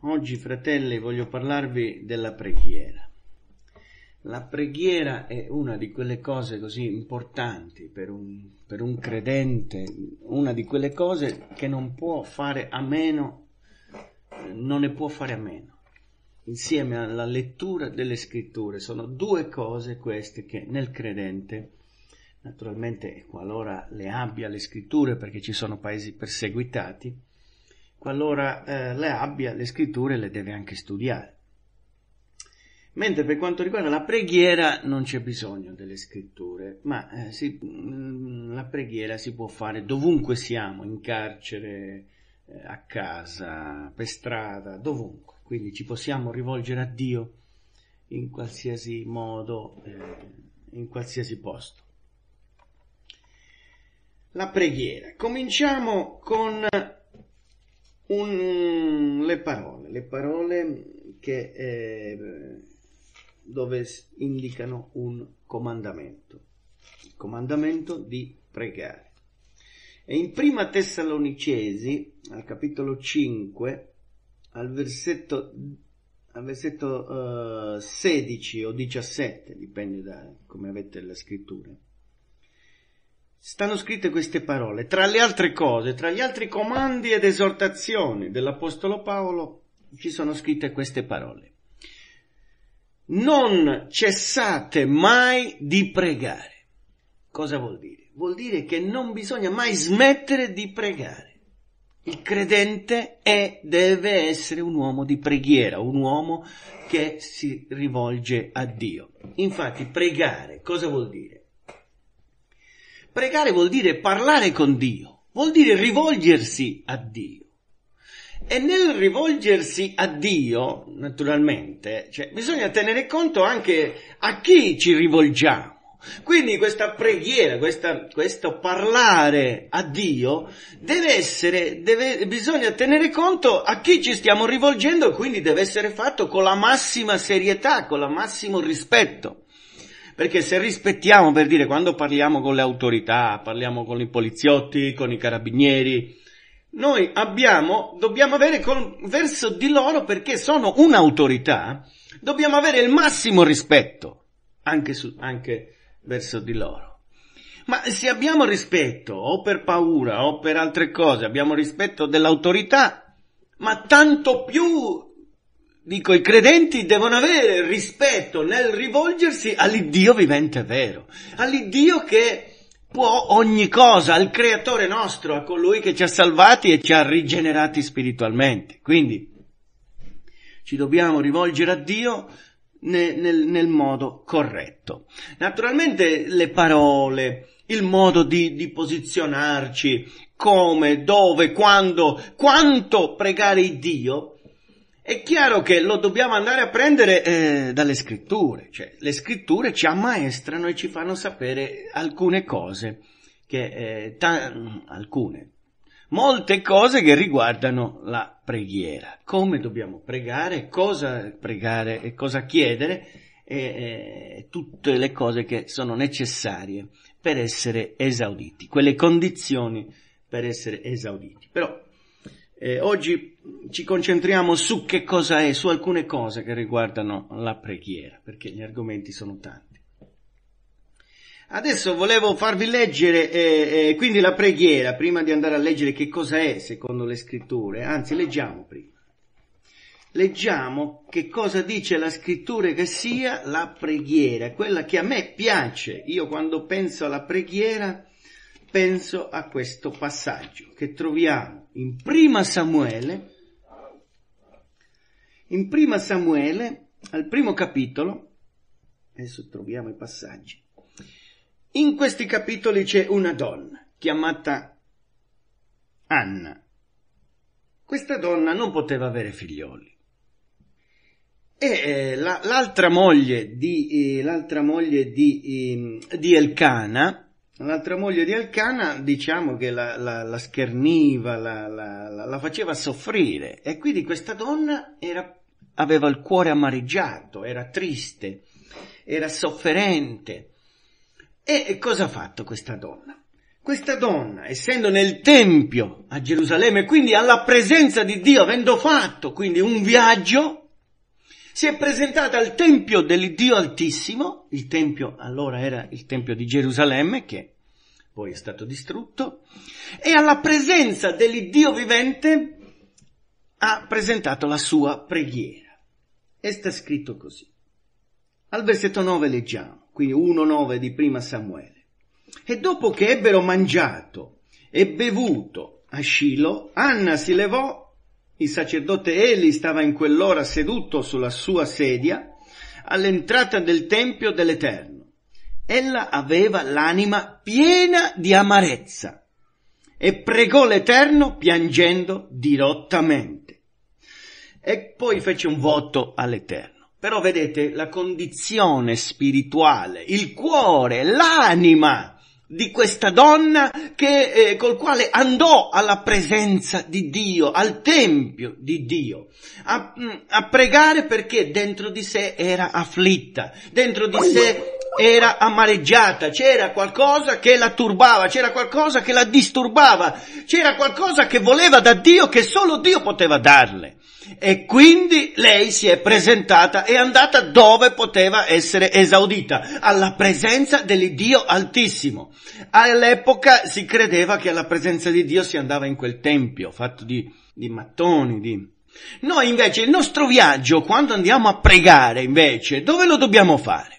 Oggi, fratelli, voglio parlarvi della preghiera. La preghiera è una di quelle cose così importanti per un, per un credente, una di quelle cose che non può fare a meno, non ne può fare a meno, insieme alla lettura delle scritture. Sono due cose queste che nel credente, naturalmente qualora le abbia le scritture perché ci sono paesi perseguitati, qualora eh, le abbia, le scritture le deve anche studiare. Mentre per quanto riguarda la preghiera non c'è bisogno delle scritture, ma eh, si, mm, la preghiera si può fare dovunque siamo, in carcere, eh, a casa, per strada, dovunque. Quindi ci possiamo rivolgere a Dio in qualsiasi modo, eh, in qualsiasi posto. La preghiera. Cominciamo con un, le parole, le parole che, eh, dove indicano un comandamento, il comandamento di pregare. E in prima Tessalonicesi, al capitolo 5, al versetto, al versetto eh, 16 o 17, dipende da come avete la scrittura, stanno scritte queste parole, tra le altre cose, tra gli altri comandi ed esortazioni dell'Apostolo Paolo, ci sono scritte queste parole. Non cessate mai di pregare. Cosa vuol dire? Vuol dire che non bisogna mai smettere di pregare. Il credente è, deve essere un uomo di preghiera, un uomo che si rivolge a Dio. Infatti, pregare cosa vuol dire? Pregare vuol dire parlare con Dio, vuol dire rivolgersi a Dio. E nel rivolgersi a Dio, naturalmente, cioè, bisogna tenere conto anche a chi ci rivolgiamo. Quindi questa preghiera, questa, questo parlare a Dio deve essere, deve, bisogna tenere conto a chi ci stiamo rivolgendo e quindi deve essere fatto con la massima serietà, con il massimo rispetto. Perché se rispettiamo, per dire, quando parliamo con le autorità, parliamo con i poliziotti, con i carabinieri, noi abbiamo, dobbiamo avere con, verso di loro, perché sono un'autorità, dobbiamo avere il massimo rispetto anche, su, anche verso di loro. Ma se abbiamo rispetto o per paura o per altre cose, abbiamo rispetto dell'autorità, ma tanto più Dico, i credenti devono avere rispetto nel rivolgersi all'Iddio vivente vero, all'Iddio che può ogni cosa, al creatore nostro, a colui che ci ha salvati e ci ha rigenerati spiritualmente. Quindi ci dobbiamo rivolgere a Dio nel, nel, nel modo corretto. Naturalmente le parole, il modo di, di posizionarci, come, dove, quando, quanto pregare Dio è chiaro che lo dobbiamo andare a prendere eh, dalle scritture, cioè le scritture ci ammaestrano e ci fanno sapere alcune cose, che, eh, ta- alcune, molte cose che riguardano la preghiera, come dobbiamo pregare, cosa pregare e cosa chiedere e eh, tutte le cose che sono necessarie per essere esauditi, quelle condizioni per essere esauditi. Però eh, oggi ci concentriamo su che cosa è, su alcune cose che riguardano la preghiera, perché gli argomenti sono tanti. Adesso volevo farvi leggere eh, eh, quindi la preghiera, prima di andare a leggere che cosa è secondo le scritture, anzi leggiamo prima. Leggiamo che cosa dice la scrittura che sia la preghiera, quella che a me piace. Io quando penso alla preghiera penso a questo passaggio che troviamo in prima Samuele, in prima Samuele, al primo capitolo, adesso troviamo i passaggi, in questi capitoli c'è una donna chiamata Anna. Questa donna non poteva avere figlioli. E eh, la, l'altra moglie di, eh, l'altra moglie di, eh, di Elcana, L'altra moglie di Alcana diciamo che la, la, la scherniva, la, la, faceva soffrire e quindi questa donna era, aveva il cuore amareggiato, era triste, era sofferente. E, e cosa ha fatto questa donna? Questa donna, essendo nel Tempio a Gerusalemme, quindi alla presenza di Dio, avendo fatto quindi un viaggio, si è presentata al Tempio dell'Iddio Altissimo, il Tempio allora era il Tempio di Gerusalemme, che poi è stato distrutto, e alla presenza dell'Iddio vivente ha presentato la sua preghiera. E sta scritto così. Al versetto 9 leggiamo, qui 1.9 di prima Samuele. E dopo che ebbero mangiato e bevuto a Scilo, Anna si levò il sacerdote Eli stava in quell'ora seduto sulla sua sedia all'entrata del Tempio dell'Eterno. Ella aveva l'anima piena di amarezza e pregò l'Eterno piangendo dirottamente. E poi fece un voto all'Eterno. Però vedete la condizione spirituale, il cuore, l'anima di questa donna che, eh, col quale andò alla presenza di Dio, al tempio di Dio, a, mm, a pregare perché dentro di sé era afflitta, dentro di sé era amareggiata, c'era qualcosa che la turbava, c'era qualcosa che la disturbava, c'era qualcosa che voleva da Dio che solo Dio poteva darle. E quindi lei si è presentata e andata dove poteva essere esaudita, alla presenza dell'Iddio Altissimo. All'epoca si credeva che alla presenza di Dio si andava in quel tempio, fatto di, di mattoni, di... Noi invece il nostro viaggio, quando andiamo a pregare invece, dove lo dobbiamo fare?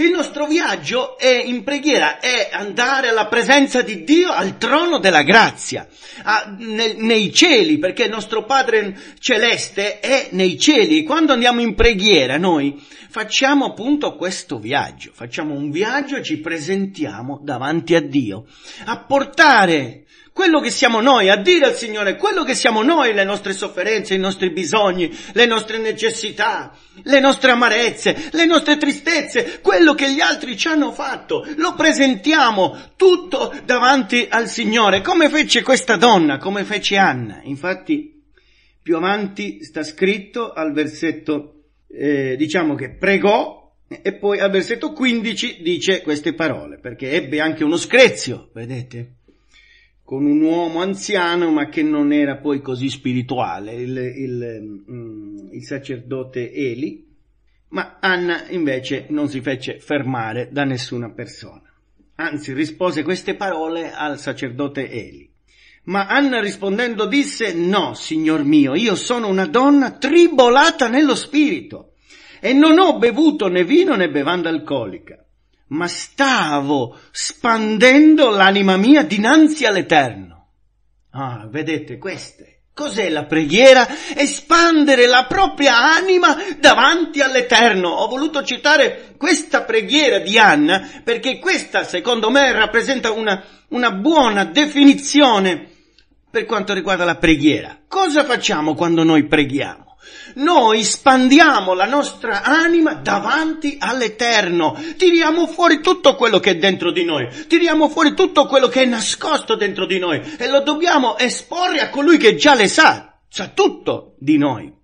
Il nostro viaggio è in preghiera, è andare alla presenza di Dio, al trono della grazia, a, ne, nei cieli, perché il nostro Padre celeste è nei cieli. Quando andiamo in preghiera noi facciamo appunto questo viaggio, facciamo un viaggio e ci presentiamo davanti a Dio, a portare quello che siamo noi, a dire al Signore quello che siamo noi, le nostre sofferenze, i nostri bisogni, le nostre necessità, le nostre amarezze, le nostre tristezze, quello che gli altri ci hanno fatto. Lo presentiamo tutto davanti al Signore, come fece questa donna, come fece Anna. Infatti, più avanti sta scritto al versetto, eh, diciamo che pregò e poi al versetto 15 dice queste parole, perché ebbe anche uno screzio, vedete? con un uomo anziano ma che non era poi così spirituale, il, il, mm, il sacerdote Eli, ma Anna invece non si fece fermare da nessuna persona. Anzi rispose queste parole al sacerdote Eli. Ma Anna rispondendo disse, no, signor mio, io sono una donna tribolata nello spirito e non ho bevuto né vino né bevanda alcolica ma stavo spandendo l'anima mia dinanzi all'Eterno. Ah, vedete, queste. Cos'è la preghiera? Espandere la propria anima davanti all'Eterno. Ho voluto citare questa preghiera di Anna perché questa, secondo me, rappresenta una, una buona definizione per quanto riguarda la preghiera. Cosa facciamo quando noi preghiamo? Noi spandiamo la nostra anima davanti all'Eterno, tiriamo fuori tutto quello che è dentro di noi, tiriamo fuori tutto quello che è nascosto dentro di noi e lo dobbiamo esporre a colui che già le sa, sa tutto di noi.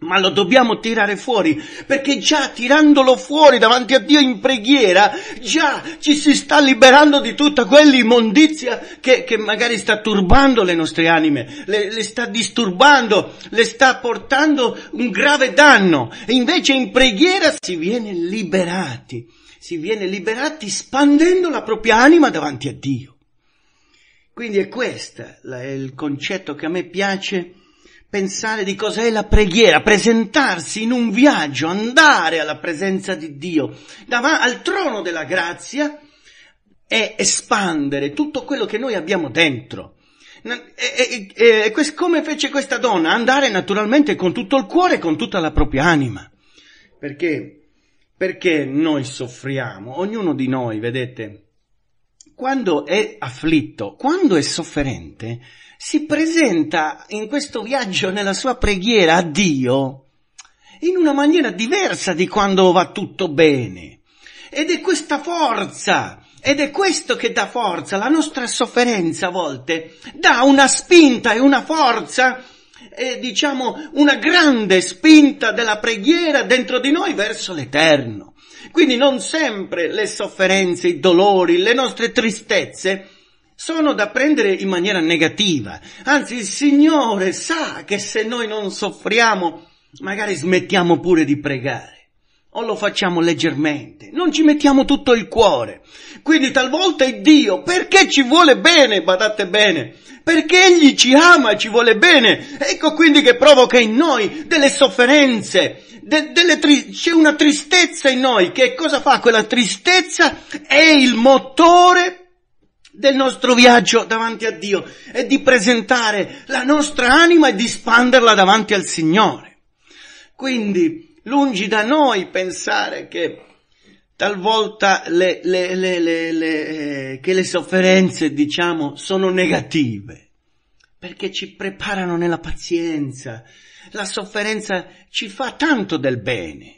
Ma lo dobbiamo tirare fuori, perché già tirandolo fuori davanti a Dio in preghiera, già ci si sta liberando di tutta quell'immondizia che, che magari sta turbando le nostre anime, le, le, sta disturbando, le sta portando un grave danno. E invece in preghiera si viene liberati, si viene liberati spandendo la propria anima davanti a Dio. Quindi è questo il concetto che a me piace pensare di cos'è la preghiera, presentarsi in un viaggio, andare alla presenza di Dio, davanti al trono della grazia e espandere tutto quello che noi abbiamo dentro. E, e, e, come fece questa donna? Andare naturalmente con tutto il cuore, e con tutta la propria anima. Perché? Perché noi soffriamo, ognuno di noi, vedete, quando è afflitto, quando è sofferente, si presenta in questo viaggio nella sua preghiera a Dio in una maniera diversa di quando va tutto bene. Ed è questa forza, ed è questo che dà forza, la nostra sofferenza a volte dà una spinta e una forza, e diciamo una grande spinta della preghiera dentro di noi verso l'Eterno. Quindi non sempre le sofferenze, i dolori, le nostre tristezze sono da prendere in maniera negativa. Anzi, il Signore sa che se noi non soffriamo, magari smettiamo pure di pregare. O lo facciamo leggermente, non ci mettiamo tutto il cuore. Quindi talvolta è Dio, perché ci vuole bene, badate bene, perché Egli ci ama, ci vuole bene. Ecco quindi che provoca in noi delle sofferenze, de, tri- c'è una tristezza in noi. Che cosa fa? Quella tristezza è il motore del nostro viaggio davanti a Dio e di presentare la nostra anima e di spanderla davanti al Signore. Quindi, lungi da noi pensare che talvolta le, le, le, le, eh, che le sofferenze, diciamo, sono negative, perché ci preparano nella pazienza. La sofferenza ci fa tanto del bene.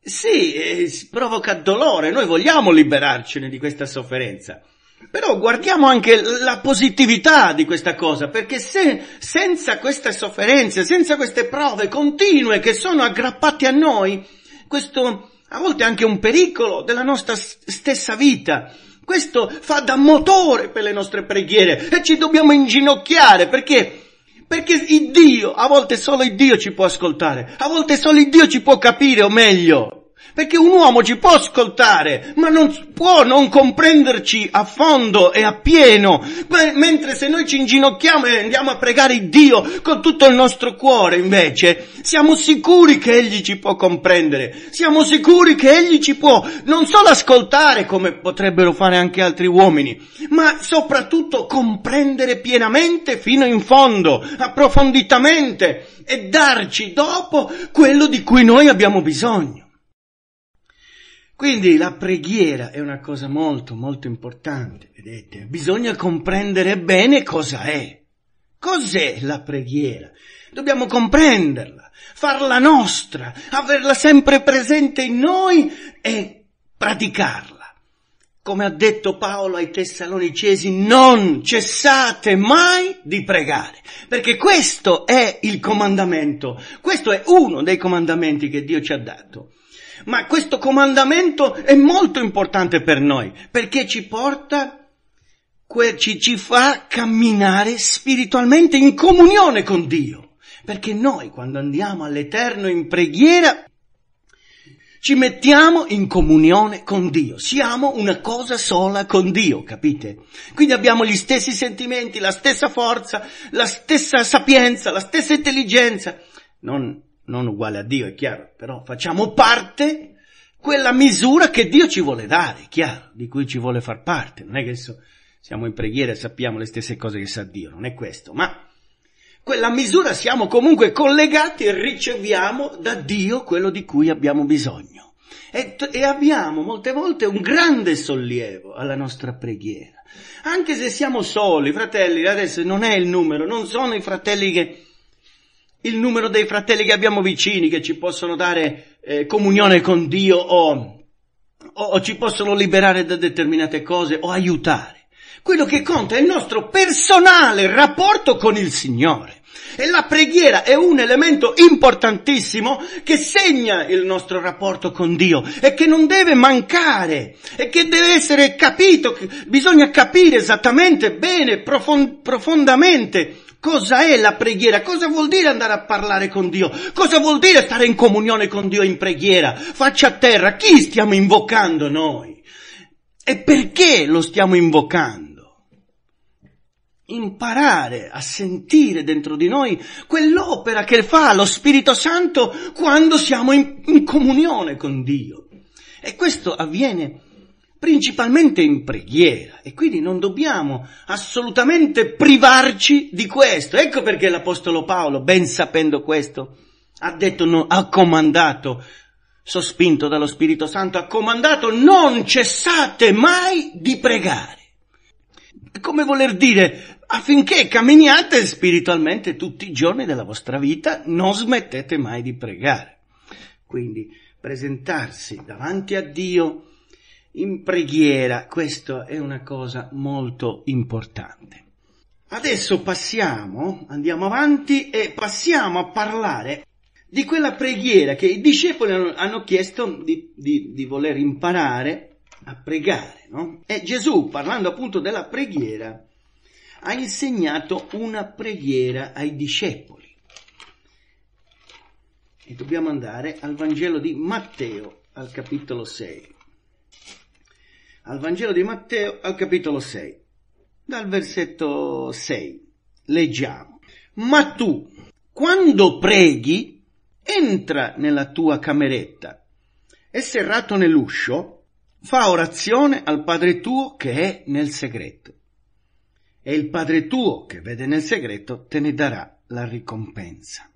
Sì, eh, provoca dolore, noi vogliamo liberarcene di questa sofferenza, però guardiamo anche la positività di questa cosa, perché se, senza queste sofferenze, senza queste prove continue che sono aggrappate a noi, questo a volte è anche un pericolo della nostra stessa vita. Questo fa da motore per le nostre preghiere e ci dobbiamo inginocchiare perché perché il Dio, a volte solo il Dio ci può ascoltare, a volte solo il Dio ci può capire, o meglio, perché un uomo ci può ascoltare, ma non può non comprenderci a fondo e a pieno. Mentre se noi ci inginocchiamo e andiamo a pregare Dio con tutto il nostro cuore, invece, siamo sicuri che Egli ci può comprendere. Siamo sicuri che Egli ci può non solo ascoltare, come potrebbero fare anche altri uomini, ma soprattutto comprendere pienamente fino in fondo, approfonditamente, e darci dopo quello di cui noi abbiamo bisogno. Quindi la preghiera è una cosa molto molto importante, vedete? Bisogna comprendere bene cosa è. Cos'è la preghiera? Dobbiamo comprenderla, farla nostra, averla sempre presente in noi e praticarla. Come ha detto Paolo ai Tessalonicesi, non cessate mai di pregare, perché questo è il comandamento, questo è uno dei comandamenti che Dio ci ha dato. Ma questo comandamento è molto importante per noi perché ci porta, ci, ci fa camminare spiritualmente in comunione con Dio. Perché noi quando andiamo all'Eterno in preghiera ci mettiamo in comunione con Dio, siamo una cosa sola con Dio, capite? Quindi abbiamo gli stessi sentimenti, la stessa forza, la stessa sapienza, la stessa intelligenza. Non non uguale a Dio, è chiaro, però facciamo parte quella misura che Dio ci vuole dare, è chiaro, di cui ci vuole far parte. Non è che adesso siamo in preghiera e sappiamo le stesse cose che sa Dio, non è questo, ma quella misura siamo comunque collegati e riceviamo da Dio quello di cui abbiamo bisogno. E, e, abbiamo molte volte un grande sollievo alla nostra preghiera. Anche se siamo soli, fratelli, adesso non è il numero, non sono i fratelli che il numero dei fratelli che abbiamo vicini che ci possono dare eh, comunione con Dio o, o, o ci possono liberare da determinate cose o aiutare. Quello che conta è il nostro personale rapporto con il Signore. E la preghiera è un elemento importantissimo che segna il nostro rapporto con Dio e che non deve mancare e che deve essere capito, bisogna capire esattamente bene, profond- profondamente Cosa è la preghiera? Cosa vuol dire andare a parlare con Dio? Cosa vuol dire stare in comunione con Dio in preghiera? Faccia a terra, chi stiamo invocando noi? E perché lo stiamo invocando? Imparare a sentire dentro di noi quell'opera che fa lo Spirito Santo quando siamo in, in comunione con Dio. E questo avviene principalmente in preghiera e quindi non dobbiamo assolutamente privarci di questo. Ecco perché l'Apostolo Paolo, ben sapendo questo, ha detto, no, ha comandato, sospinto dallo Spirito Santo, ha comandato non cessate mai di pregare. Come voler dire, affinché camminiate spiritualmente tutti i giorni della vostra vita, non smettete mai di pregare. Quindi presentarsi davanti a Dio, in preghiera. Questa è una cosa molto importante. Adesso passiamo, andiamo avanti e passiamo a parlare di quella preghiera che i discepoli hanno chiesto di, di, di voler imparare a pregare. No? E Gesù, parlando appunto della preghiera, ha insegnato una preghiera ai discepoli. E dobbiamo andare al Vangelo di Matteo, al capitolo 6 al Vangelo di Matteo al capitolo 6. Dal versetto 6 leggiamo. Ma tu, quando preghi, entra nella tua cameretta e serrato nell'uscio, fa orazione al Padre tuo che è nel segreto. E il Padre tuo che vede nel segreto te ne darà la ricompensa.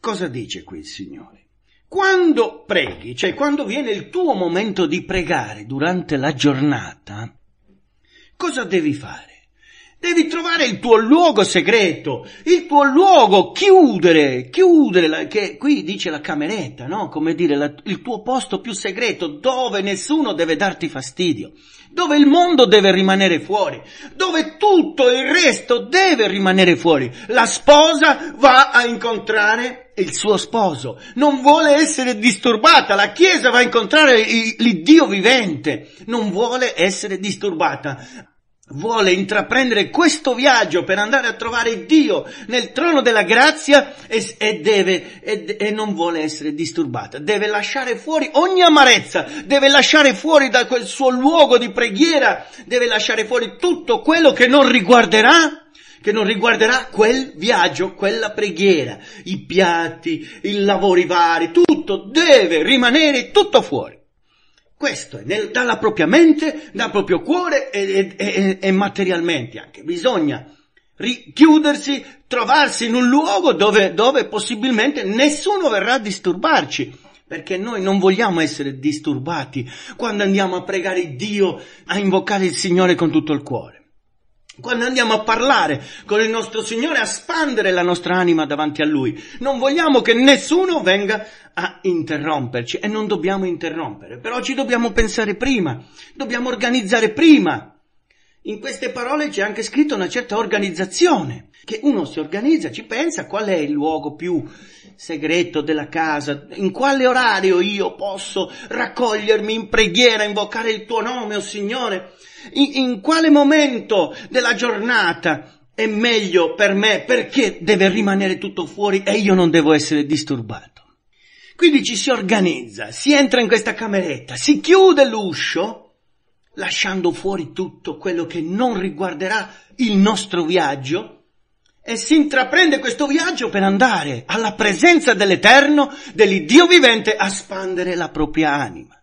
Cosa dice qui il Signore? Quando preghi, cioè quando viene il tuo momento di pregare durante la giornata, cosa devi fare? Devi trovare il tuo luogo segreto, il tuo luogo, chiudere, chiudere, la, che qui dice la cameretta, no? Come dire, la, il tuo posto più segreto, dove nessuno deve darti fastidio, dove il mondo deve rimanere fuori, dove tutto il resto deve rimanere fuori. La sposa va a incontrare il suo sposo, non vuole essere disturbata, la Chiesa va a incontrare l'Iddio vivente, non vuole essere disturbata vuole intraprendere questo viaggio per andare a trovare Dio nel trono della grazia e, e deve, e, e, non vuole essere disturbata, deve lasciare fuori ogni amarezza, deve lasciare fuori da quel suo luogo di preghiera, deve lasciare fuori tutto quello che non riguarderà che non riguarderà quel viaggio, quella preghiera, i piatti, i lavori vari, tutto deve rimanere tutto fuori. Questo è nel, dalla propria mente, dal proprio cuore e, e, e materialmente anche. Bisogna richiudersi, trovarsi in un luogo dove, dove possibilmente nessuno verrà a disturbarci perché noi non vogliamo essere disturbati quando andiamo a pregare Dio, a invocare il Signore con tutto il cuore. Quando andiamo a parlare con il nostro Signore, a spandere la nostra anima davanti a Lui, non vogliamo che nessuno venga a interromperci e non dobbiamo interrompere, però ci dobbiamo pensare prima, dobbiamo organizzare prima in queste parole c'è anche scritto una certa organizzazione, che uno si organizza, ci pensa qual è il luogo più segreto della casa, in quale orario io posso raccogliermi in preghiera, invocare il tuo nome, o oh Signore, in, in quale momento della giornata è meglio per me perché deve rimanere tutto fuori e io non devo essere disturbato. Quindi ci si organizza, si entra in questa cameretta, si chiude l'uscio lasciando fuori tutto quello che non riguarderà il nostro viaggio, e si intraprende questo viaggio per andare alla presenza dell'Eterno, dell'Iddio vivente, a spandere la propria anima.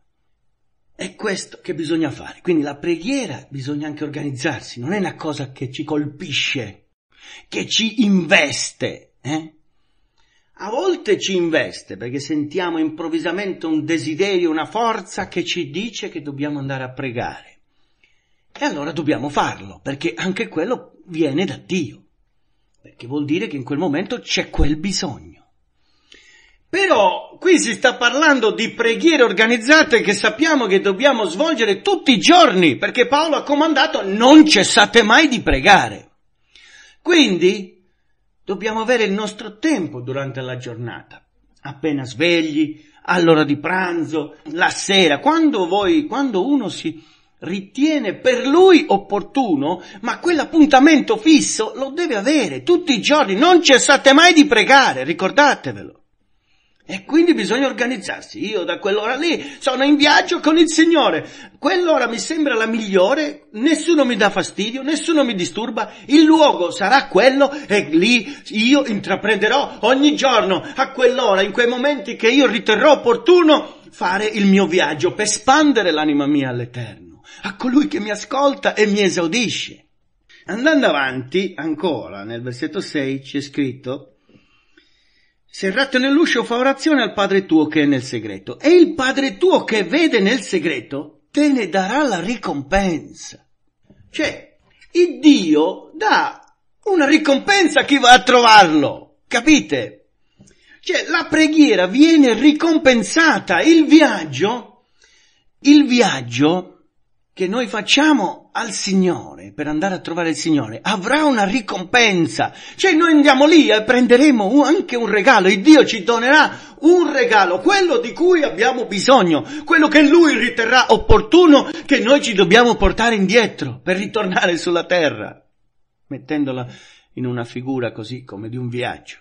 È questo che bisogna fare. Quindi la preghiera bisogna anche organizzarsi, non è una cosa che ci colpisce, che ci investe, eh? a volte ci investe perché sentiamo improvvisamente un desiderio, una forza che ci dice che dobbiamo andare a pregare. E allora dobbiamo farlo, perché anche quello viene da Dio, perché vuol dire che in quel momento c'è quel bisogno. Però qui si sta parlando di preghiere organizzate che sappiamo che dobbiamo svolgere tutti i giorni, perché Paolo ha comandato non cessate mai di pregare. Quindi Dobbiamo avere il nostro tempo durante la giornata, appena svegli, all'ora di pranzo, la sera, quando voi, quando uno si ritiene per lui opportuno, ma quell'appuntamento fisso lo deve avere tutti i giorni, non cessate mai di pregare, ricordatevelo. E quindi bisogna organizzarsi. Io da quell'ora lì sono in viaggio con il Signore. Quell'ora mi sembra la migliore, nessuno mi dà fastidio, nessuno mi disturba, il luogo sarà quello e lì io intraprenderò ogni giorno a quell'ora, in quei momenti che io riterrò opportuno, fare il mio viaggio per spandere l'anima mia all'Eterno, a colui che mi ascolta e mi esaudisce. Andando avanti, ancora nel versetto 6 c'è scritto se il ratto nell'uscio fa orazione al Padre tuo che è nel segreto, e il Padre tuo che vede nel segreto te ne darà la ricompensa. Cioè, il Dio dà una ricompensa a chi va a trovarlo, capite? Cioè, la preghiera viene ricompensata, il viaggio, il viaggio che noi facciamo al Signore per andare a trovare il Signore avrà una ricompensa. Cioè noi andiamo lì e prenderemo anche un regalo e Dio ci donerà un regalo, quello di cui abbiamo bisogno, quello che Lui riterrà opportuno che noi ci dobbiamo portare indietro per ritornare sulla terra, mettendola in una figura così come di un viaggio.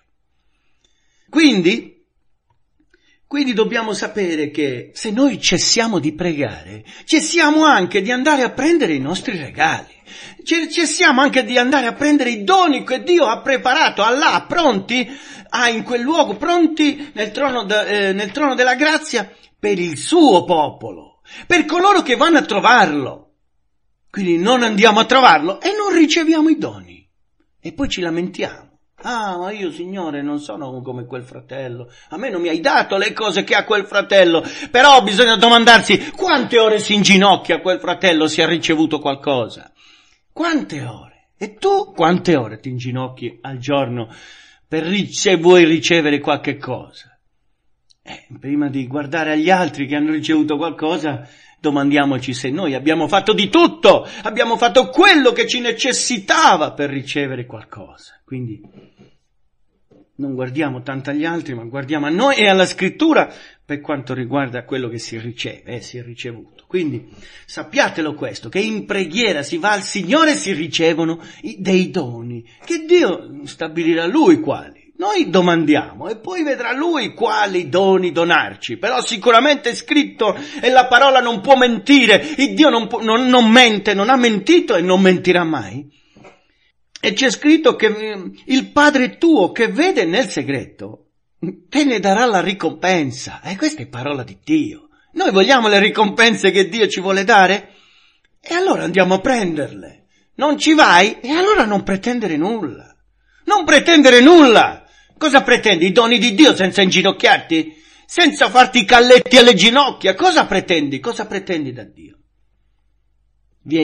Quindi quindi dobbiamo sapere che se noi cessiamo di pregare, cessiamo anche di andare a prendere i nostri regali, cessiamo anche di andare a prendere i doni che Dio ha preparato, là, pronti, ah, in quel luogo, pronti nel trono, de, eh, nel trono della grazia per il suo popolo, per coloro che vanno a trovarlo. Quindi non andiamo a trovarlo e non riceviamo i doni. E poi ci lamentiamo. Ah, ma io, Signore, non sono come quel fratello. A me non mi hai dato le cose che ha quel fratello. Però bisogna domandarsi quante ore si inginocchia quel fratello se ha ricevuto qualcosa. Quante ore? E tu quante ore ti inginocchi al giorno ric- se vuoi ricevere qualche cosa? Eh, prima di guardare agli altri che hanno ricevuto qualcosa, Domandiamoci se noi abbiamo fatto di tutto, abbiamo fatto quello che ci necessitava per ricevere qualcosa. Quindi non guardiamo tanto agli altri, ma guardiamo a noi e alla scrittura per quanto riguarda quello che si riceve e eh, si è ricevuto. Quindi sappiatelo questo, che in preghiera si va al Signore e si ricevono dei doni, che Dio stabilirà lui quali. Noi domandiamo e poi vedrà lui quali doni donarci, però sicuramente è scritto e la parola non può mentire, il Dio non, può, non, non mente, non ha mentito e non mentirà mai. E c'è scritto che mm, il Padre tuo che vede nel segreto te ne darà la ricompensa. E questa è parola di Dio. Noi vogliamo le ricompense che Dio ci vuole dare? E allora andiamo a prenderle. Non ci vai? E allora non pretendere nulla. Non pretendere nulla! Cosa pretendi? I doni di Dio senza inginocchiarti? Senza farti i calletti alle ginocchia? Cosa pretendi? Cosa pretendi da Dio?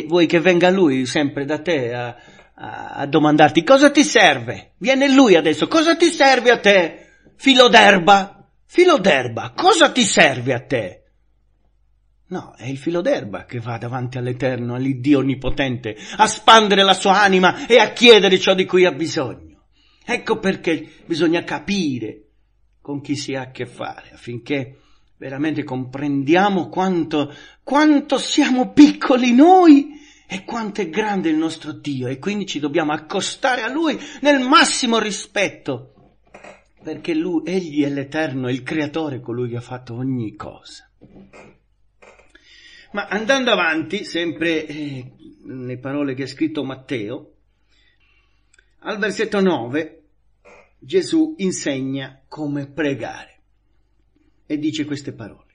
Vuoi che venga Lui sempre da te a, a, a domandarti cosa ti serve? Viene Lui adesso, cosa ti serve a te? Filo d'erba? Filo d'erba, cosa ti serve a te? No, è il filo d'erba che va davanti all'Eterno, all'Iddio Onnipotente, a spandere la sua anima e a chiedere ciò di cui ha bisogno. Ecco perché bisogna capire con chi si ha a che fare affinché veramente comprendiamo quanto, quanto siamo piccoli noi e quanto è grande il nostro Dio e quindi ci dobbiamo accostare a Lui nel massimo rispetto perché lui, Egli è l'Eterno, il Creatore, colui che ha fatto ogni cosa. Ma andando avanti, sempre eh, le parole che ha scritto Matteo, al versetto 9 Gesù insegna come pregare e dice queste parole.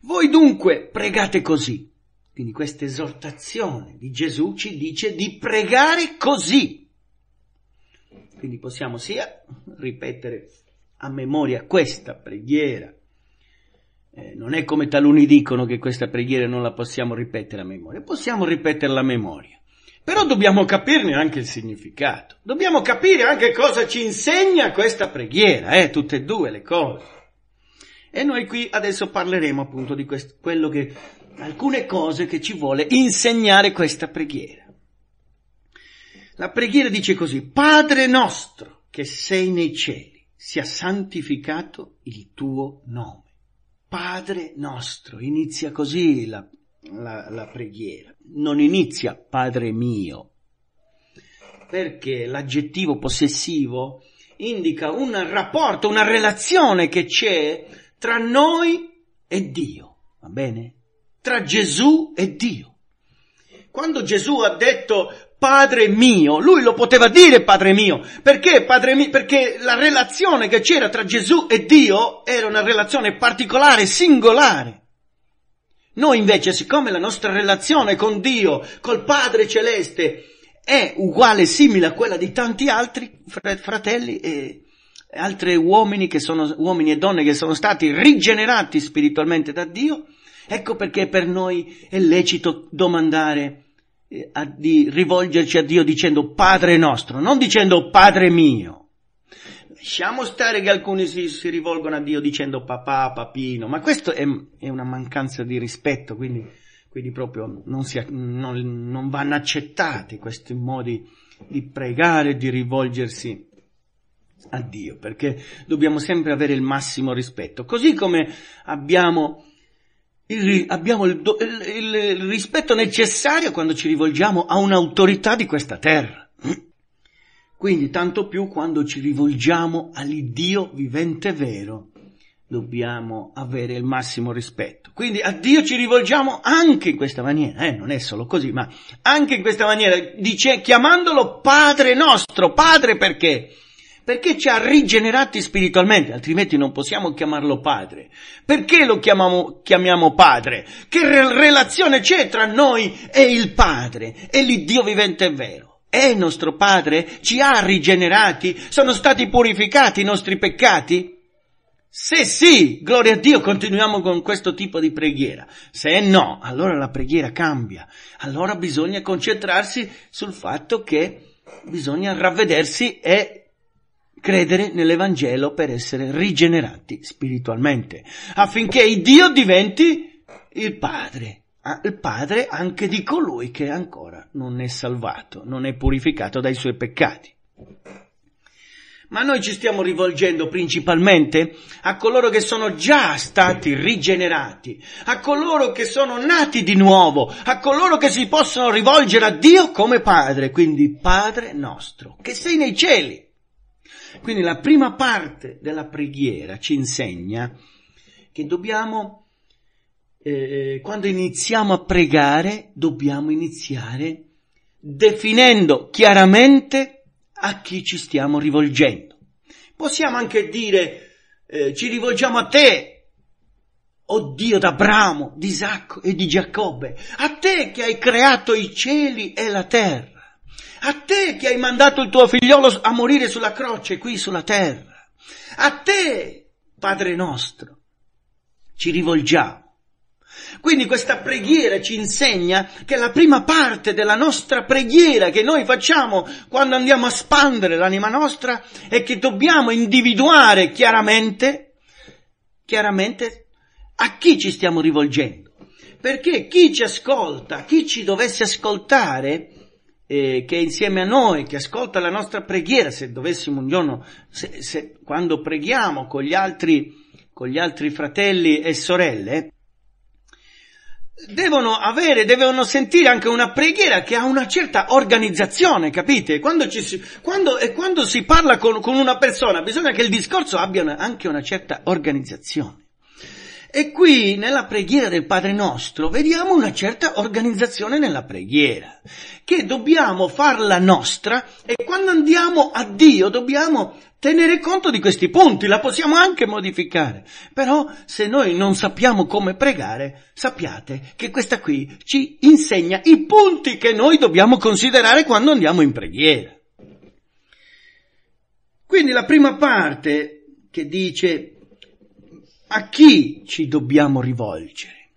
Voi dunque pregate così. Quindi questa esortazione di Gesù ci dice di pregare così. Quindi possiamo sia ripetere a memoria questa preghiera. Eh, non è come taluni dicono che questa preghiera non la possiamo ripetere a memoria, possiamo ripeterla a memoria però dobbiamo capirne anche il significato, dobbiamo capire anche cosa ci insegna questa preghiera, eh, tutte e due le cose. E noi qui adesso parleremo appunto di quest- quello che, alcune cose che ci vuole insegnare questa preghiera. La preghiera dice così, Padre nostro che sei nei cieli, sia santificato il tuo nome. Padre nostro, inizia così la, la, la preghiera. Non inizia Padre mio, perché l'aggettivo possessivo indica un rapporto, una relazione che c'è tra noi e Dio, va bene? Tra Gesù e Dio. Quando Gesù ha detto Padre mio, lui lo poteva dire Padre mio, perché Padre mio? Perché la relazione che c'era tra Gesù e Dio era una relazione particolare, singolare. Noi invece, siccome la nostra relazione con Dio, col Padre Celeste, è uguale, simile a quella di tanti altri fratelli e altri uomini, sono, uomini e donne che sono stati rigenerati spiritualmente da Dio, ecco perché per noi è lecito domandare eh, di rivolgerci a Dio dicendo Padre nostro, non dicendo Padre mio. Lasciamo stare che alcuni si, si, rivolgono a Dio dicendo papà, papino, ma questo è, è una mancanza di rispetto, quindi, quindi proprio non, si, non, non vanno accettati questi modi di pregare, di rivolgersi a Dio, perché dobbiamo sempre avere il massimo rispetto, così come abbiamo il, abbiamo il, il, il rispetto necessario quando ci rivolgiamo a un'autorità di questa terra. Quindi tanto più quando ci rivolgiamo all'Iddio vivente vero, dobbiamo avere il massimo rispetto. Quindi a Dio ci rivolgiamo anche in questa maniera, eh, non è solo così, ma anche in questa maniera, dice, chiamandolo Padre nostro, Padre perché? Perché ci ha rigenerati spiritualmente, altrimenti non possiamo chiamarlo Padre. Perché lo chiamiamo, chiamiamo Padre? Che relazione c'è tra noi e il Padre, e l'Iddio vivente vero? è nostro Padre, ci ha rigenerati, sono stati purificati i nostri peccati? Se sì, gloria a Dio, continuiamo con questo tipo di preghiera. Se no, allora la preghiera cambia. Allora bisogna concentrarsi sul fatto che bisogna ravvedersi e credere nell'Evangelo per essere rigenerati spiritualmente, affinché il Dio diventi il Padre, Ah, il padre anche di colui che ancora non è salvato, non è purificato dai suoi peccati. Ma noi ci stiamo rivolgendo principalmente a coloro che sono già stati rigenerati, a coloro che sono nati di nuovo, a coloro che si possono rivolgere a Dio come Padre, quindi Padre nostro, che sei nei cieli. Quindi la prima parte della preghiera ci insegna che dobbiamo eh, eh, quando iniziamo a pregare dobbiamo iniziare definendo chiaramente a chi ci stiamo rivolgendo. Possiamo anche dire eh, ci rivolgiamo a te, o oh Dio d'Abramo, di Isacco e di Giacobbe, a te che hai creato i cieli e la terra, a te che hai mandato il tuo figliolo a morire sulla croce qui sulla terra, a te, Padre nostro, ci rivolgiamo quindi questa preghiera ci insegna che la prima parte della nostra preghiera che noi facciamo quando andiamo a spandere l'anima nostra è che dobbiamo individuare chiaramente, chiaramente a chi ci stiamo rivolgendo. Perché chi ci ascolta, chi ci dovesse ascoltare, eh, che è insieme a noi, che ascolta la nostra preghiera, se dovessimo un giorno, se, se, quando preghiamo con gli altri, con gli altri fratelli e sorelle, devono avere, devono sentire anche una preghiera che ha una certa organizzazione, capite? Quando ci, si, quando, e quando si parla con, con, una persona bisogna che il discorso abbia una, anche una certa organizzazione. E qui nella preghiera del Padre nostro vediamo una certa organizzazione nella preghiera, che dobbiamo farla nostra e quando andiamo a Dio dobbiamo tenere conto di questi punti, la possiamo anche modificare. Però se noi non sappiamo come pregare, sappiate che questa qui ci insegna i punti che noi dobbiamo considerare quando andiamo in preghiera. Quindi la prima parte che dice a chi ci dobbiamo rivolgere?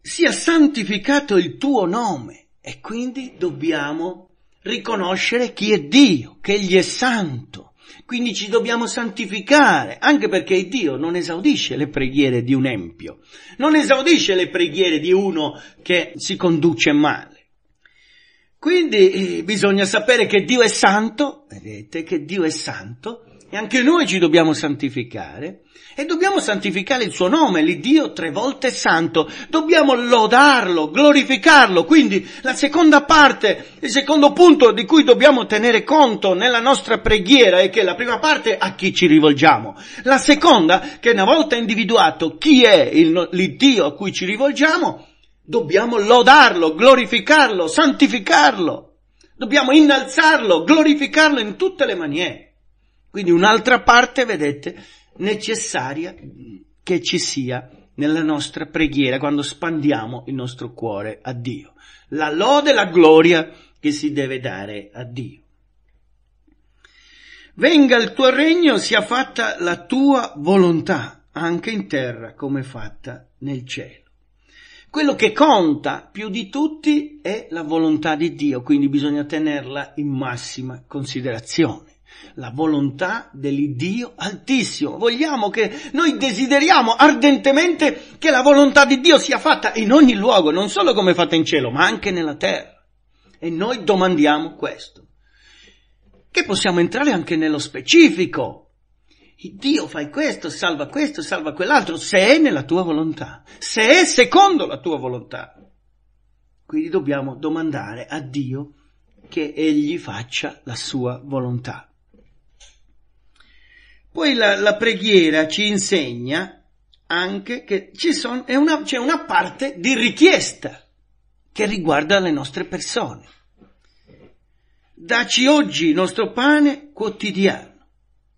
Sia santificato il tuo nome e quindi dobbiamo riconoscere chi è Dio, che Egli è santo. Quindi ci dobbiamo santificare, anche perché Dio non esaudisce le preghiere di un empio, non esaudisce le preghiere di uno che si conduce male. Quindi eh, bisogna sapere che Dio è santo, vedete che Dio è santo, e anche noi ci dobbiamo santificare, e dobbiamo santificare il suo nome, l'Iddio tre volte santo. Dobbiamo lodarlo, glorificarlo. Quindi la seconda parte, il secondo punto di cui dobbiamo tenere conto nella nostra preghiera è che la prima parte a chi ci rivolgiamo. La seconda, che una volta individuato chi è il, l'Iddio a cui ci rivolgiamo, dobbiamo lodarlo, glorificarlo, santificarlo. Dobbiamo innalzarlo, glorificarlo in tutte le maniere. Quindi un'altra parte, vedete, necessaria che ci sia nella nostra preghiera quando spandiamo il nostro cuore a Dio. La lode e la gloria che si deve dare a Dio. Venga il tuo regno, sia fatta la tua volontà, anche in terra come fatta nel cielo. Quello che conta più di tutti è la volontà di Dio, quindi bisogna tenerla in massima considerazione la volontà dell'Iddio Altissimo. Vogliamo che noi desideriamo ardentemente che la volontà di Dio sia fatta in ogni luogo, non solo come è fatta in cielo, ma anche nella terra. E noi domandiamo questo. Che possiamo entrare anche nello specifico. Dio fai questo, salva questo, salva quell'altro, se è nella tua volontà, se è secondo la tua volontà. Quindi dobbiamo domandare a Dio che Egli faccia la sua volontà. Poi la, la preghiera ci insegna anche che son, una, c'è una parte di richiesta che riguarda le nostre persone. Daci oggi il nostro pane quotidiano.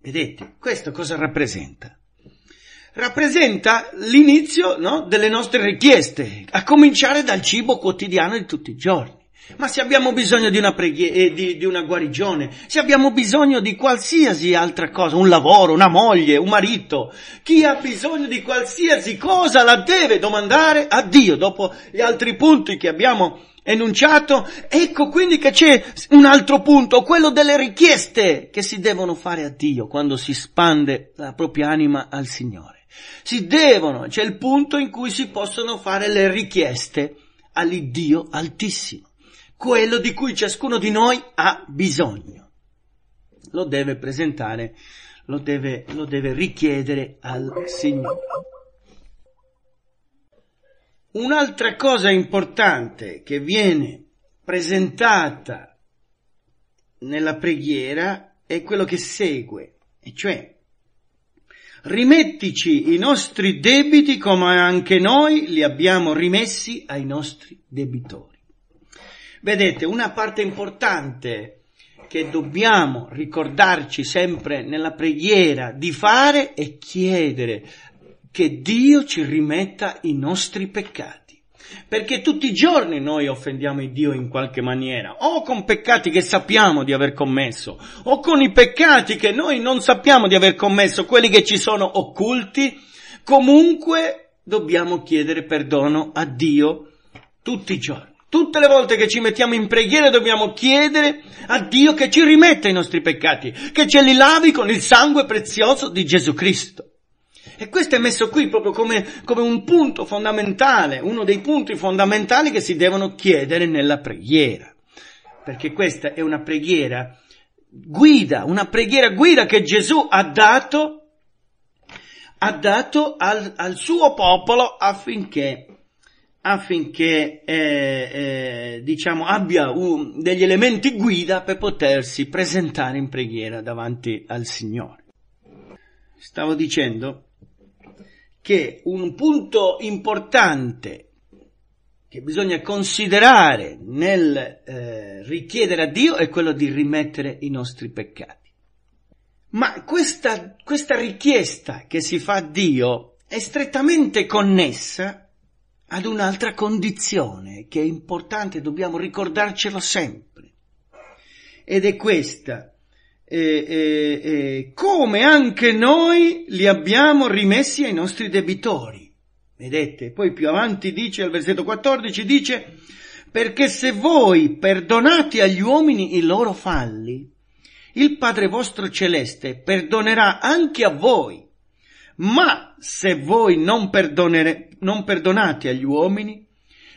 Vedete, questo cosa rappresenta? Rappresenta l'inizio no, delle nostre richieste, a cominciare dal cibo quotidiano di tutti i giorni. Ma se abbiamo bisogno di una, preghiera, eh, di, di una guarigione, se abbiamo bisogno di qualsiasi altra cosa, un lavoro, una moglie, un marito, chi ha bisogno di qualsiasi cosa la deve domandare a Dio, dopo gli altri punti che abbiamo enunciato. Ecco quindi che c'è un altro punto, quello delle richieste che si devono fare a Dio quando si spande la propria anima al Signore. Si devono, c'è il punto in cui si possono fare le richieste all'Iddio Altissimo quello di cui ciascuno di noi ha bisogno. Lo deve presentare, lo deve, lo deve richiedere al Signore. Un'altra cosa importante che viene presentata nella preghiera è quello che segue, e cioè rimettici i nostri debiti come anche noi li abbiamo rimessi ai nostri debitori. Vedete, una parte importante che dobbiamo ricordarci sempre nella preghiera di fare è chiedere che Dio ci rimetta i nostri peccati. Perché tutti i giorni noi offendiamo Dio in qualche maniera, o con peccati che sappiamo di aver commesso, o con i peccati che noi non sappiamo di aver commesso, quelli che ci sono occulti, comunque dobbiamo chiedere perdono a Dio tutti i giorni. Tutte le volte che ci mettiamo in preghiera dobbiamo chiedere a Dio che ci rimetta i nostri peccati, che ce li lavi con il sangue prezioso di Gesù Cristo. E questo è messo qui proprio come, come un punto fondamentale, uno dei punti fondamentali che si devono chiedere nella preghiera. Perché questa è una preghiera guida, una preghiera guida che Gesù ha dato, ha dato al, al suo popolo affinché affinché eh, eh, diciamo, abbia un, degli elementi guida per potersi presentare in preghiera davanti al Signore. Stavo dicendo che un punto importante che bisogna considerare nel eh, richiedere a Dio è quello di rimettere i nostri peccati. Ma questa, questa richiesta che si fa a Dio è strettamente connessa ad un'altra condizione che è importante, dobbiamo ricordarcelo sempre. Ed è questa, eh, eh, eh, come anche noi li abbiamo rimessi ai nostri debitori. Vedete, poi più avanti dice, al versetto 14, dice, perché se voi perdonate agli uomini i loro falli, il Padre vostro celeste perdonerà anche a voi. Ma se voi non, non perdonate agli uomini,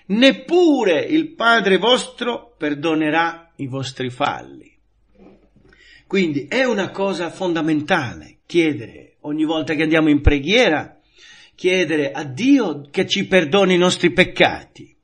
neppure il Padre vostro perdonerà i vostri falli. Quindi è una cosa fondamentale chiedere ogni volta che andiamo in preghiera, chiedere a Dio che ci perdoni i nostri peccati.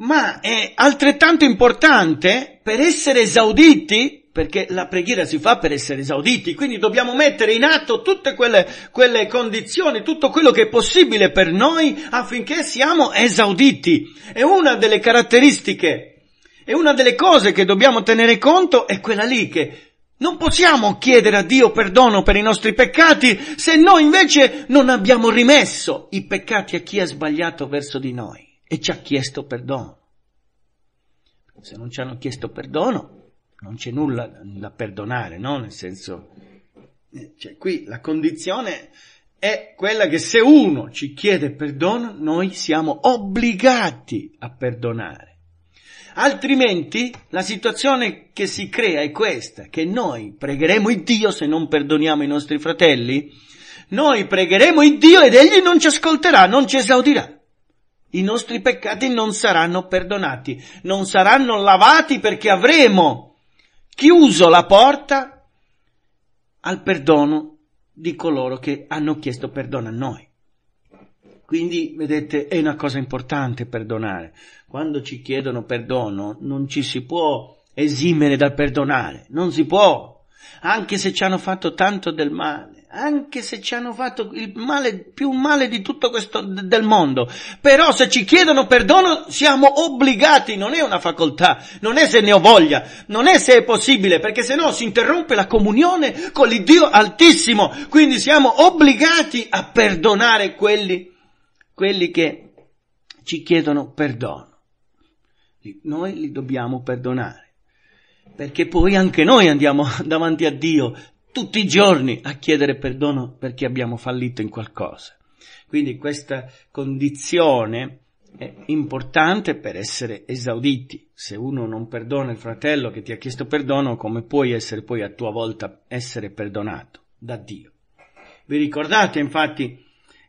Ma è altrettanto importante per essere esauditi perché la preghiera si fa per essere esauditi, quindi dobbiamo mettere in atto tutte quelle, quelle condizioni, tutto quello che è possibile per noi affinché siamo esauditi. E una delle caratteristiche, e una delle cose che dobbiamo tenere conto è quella lì che non possiamo chiedere a Dio perdono per i nostri peccati se noi invece non abbiamo rimesso i peccati a chi ha sbagliato verso di noi e ci ha chiesto perdono. Se non ci hanno chiesto perdono, non c'è nulla da perdonare, no? Nel senso, eh, cioè, qui la condizione è quella che se uno ci chiede perdono, noi siamo obbligati a perdonare. Altrimenti la situazione che si crea è questa, che noi pregheremo il Dio se non perdoniamo i nostri fratelli, noi pregheremo il Dio ed Egli non ci ascolterà, non ci esaudirà. I nostri peccati non saranno perdonati, non saranno lavati perché avremo chiuso la porta al perdono di coloro che hanno chiesto perdono a noi. Quindi, vedete, è una cosa importante perdonare. Quando ci chiedono perdono, non ci si può esimere dal perdonare, non si può, anche se ci hanno fatto tanto del male anche se ci hanno fatto il male, più male di tutto questo del mondo. Però se ci chiedono perdono siamo obbligati, non è una facoltà, non è se ne ho voglia, non è se è possibile, perché se no si interrompe la comunione con il Dio Altissimo. Quindi siamo obbligati a perdonare quelli, quelli che ci chiedono perdono. Noi li dobbiamo perdonare perché poi anche noi andiamo davanti a Dio tutti i giorni a chiedere perdono perché abbiamo fallito in qualcosa. Quindi questa condizione è importante per essere esauditi. Se uno non perdona il fratello che ti ha chiesto perdono, come puoi essere poi a tua volta essere perdonato da Dio? Vi ricordate infatti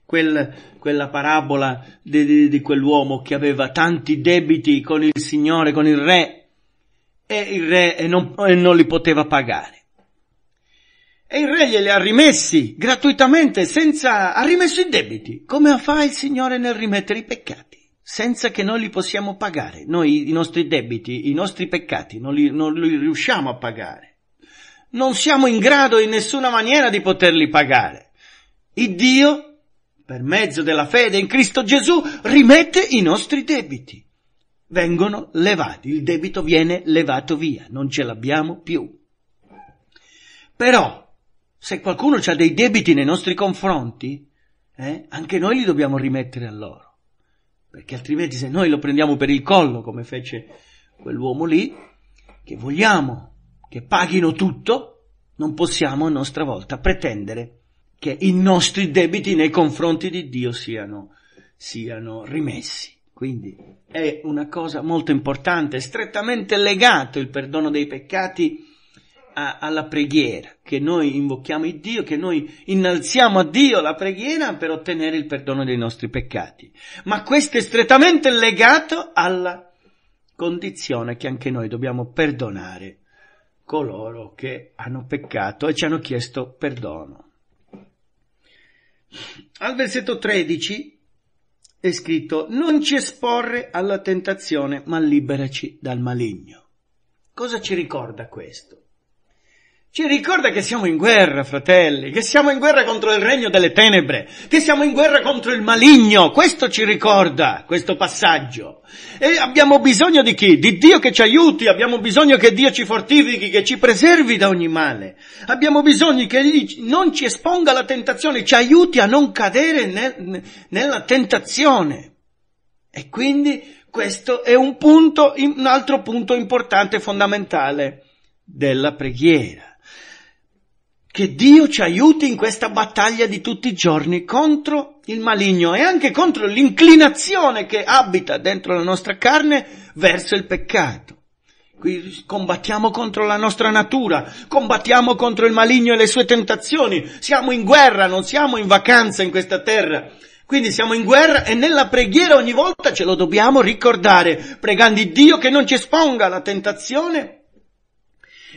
quel, quella parabola di, di, di quell'uomo che aveva tanti debiti con il Signore, con il Re, e il Re e non, e non li poteva pagare. E il re glieli ha rimessi gratuitamente, senza... ha rimesso i debiti, come fa il Signore nel rimettere i peccati senza che noi li possiamo pagare. Noi i nostri debiti, i nostri peccati non li, non li, riusciamo a pagare. Non siamo in grado in nessuna maniera di poterli pagare. Il Dio, per mezzo della fede in Cristo Gesù, rimette i nostri debiti. Vengono levati, il debito viene levato via, non ce l'abbiamo più. Però se qualcuno ha dei debiti nei nostri confronti, eh, anche noi li dobbiamo rimettere a loro. Perché altrimenti se noi lo prendiamo per il collo, come fece quell'uomo lì, che vogliamo che paghino tutto, non possiamo a nostra volta pretendere che i nostri debiti nei confronti di Dio siano, siano rimessi. Quindi è una cosa molto importante, strettamente legato il perdono dei peccati a, alla preghiera, che noi invochiamo il Dio, che noi innalziamo a Dio la preghiera per ottenere il perdono dei nostri peccati. Ma questo è strettamente legato alla condizione che anche noi dobbiamo perdonare coloro che hanno peccato e ci hanno chiesto perdono. Al versetto 13 è scritto non ci esporre alla tentazione, ma liberaci dal maligno. Cosa ci ricorda questo? Ci ricorda che siamo in guerra, fratelli, che siamo in guerra contro il regno delle tenebre, che siamo in guerra contro il maligno. Questo ci ricorda, questo passaggio. E abbiamo bisogno di chi? Di Dio che ci aiuti, abbiamo bisogno che Dio ci fortifichi, che ci preservi da ogni male. Abbiamo bisogno che Egli non ci esponga alla tentazione, ci aiuti a non cadere nel, nella tentazione. E quindi questo è un punto, un altro punto importante, fondamentale della preghiera. Che Dio ci aiuti in questa battaglia di tutti i giorni contro il maligno e anche contro l'inclinazione che abita dentro la nostra carne verso il peccato. Qui combattiamo contro la nostra natura, combattiamo contro il maligno e le sue tentazioni. Siamo in guerra, non siamo in vacanza in questa terra. Quindi siamo in guerra e nella preghiera ogni volta ce lo dobbiamo ricordare, pregando Dio che non ci esponga alla tentazione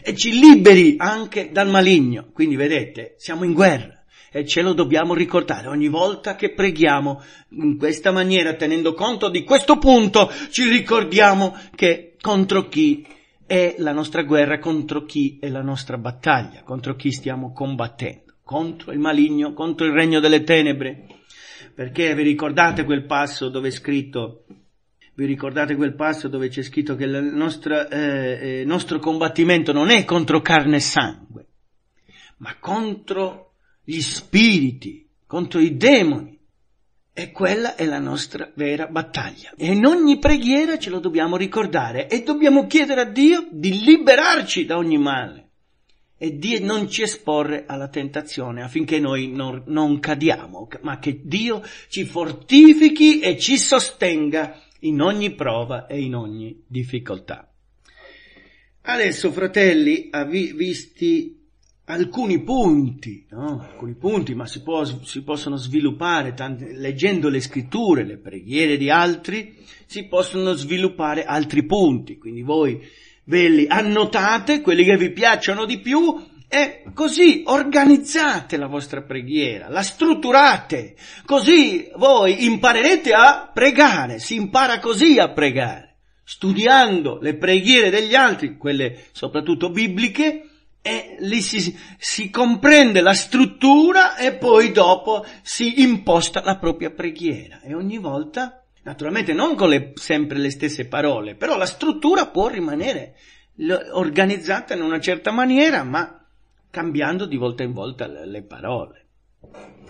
e ci liberi anche dal maligno. Quindi vedete, siamo in guerra e ce lo dobbiamo ricordare ogni volta che preghiamo in questa maniera, tenendo conto di questo punto, ci ricordiamo che contro chi è la nostra guerra, contro chi è la nostra battaglia, contro chi stiamo combattendo, contro il maligno, contro il regno delle tenebre. Perché vi ricordate quel passo dove è scritto vi ricordate quel passo dove c'è scritto che il nostro, eh, eh, nostro combattimento non è contro carne e sangue, ma contro gli spiriti, contro i demoni. E quella è la nostra vera battaglia. E in ogni preghiera ce lo dobbiamo ricordare e dobbiamo chiedere a Dio di liberarci da ogni male e di non ci esporre alla tentazione affinché noi non, non cadiamo, ma che Dio ci fortifichi e ci sostenga in ogni prova e in ogni difficoltà. Adesso, fratelli, avvi, visti alcuni punti, no? alcuni punti, ma si, può, si possono sviluppare, tanti, leggendo le scritture, le preghiere di altri, si possono sviluppare altri punti. Quindi voi ve li annotate, quelli che vi piacciono di più, e così organizzate la vostra preghiera, la strutturate, così voi imparerete a pregare, si impara così a pregare, studiando le preghiere degli altri, quelle soprattutto bibliche, e lì si, si comprende la struttura e poi dopo si imposta la propria preghiera e ogni volta naturalmente non con le, sempre le stesse parole, però la struttura può rimanere organizzata in una certa maniera, ma cambiando di volta in volta le parole.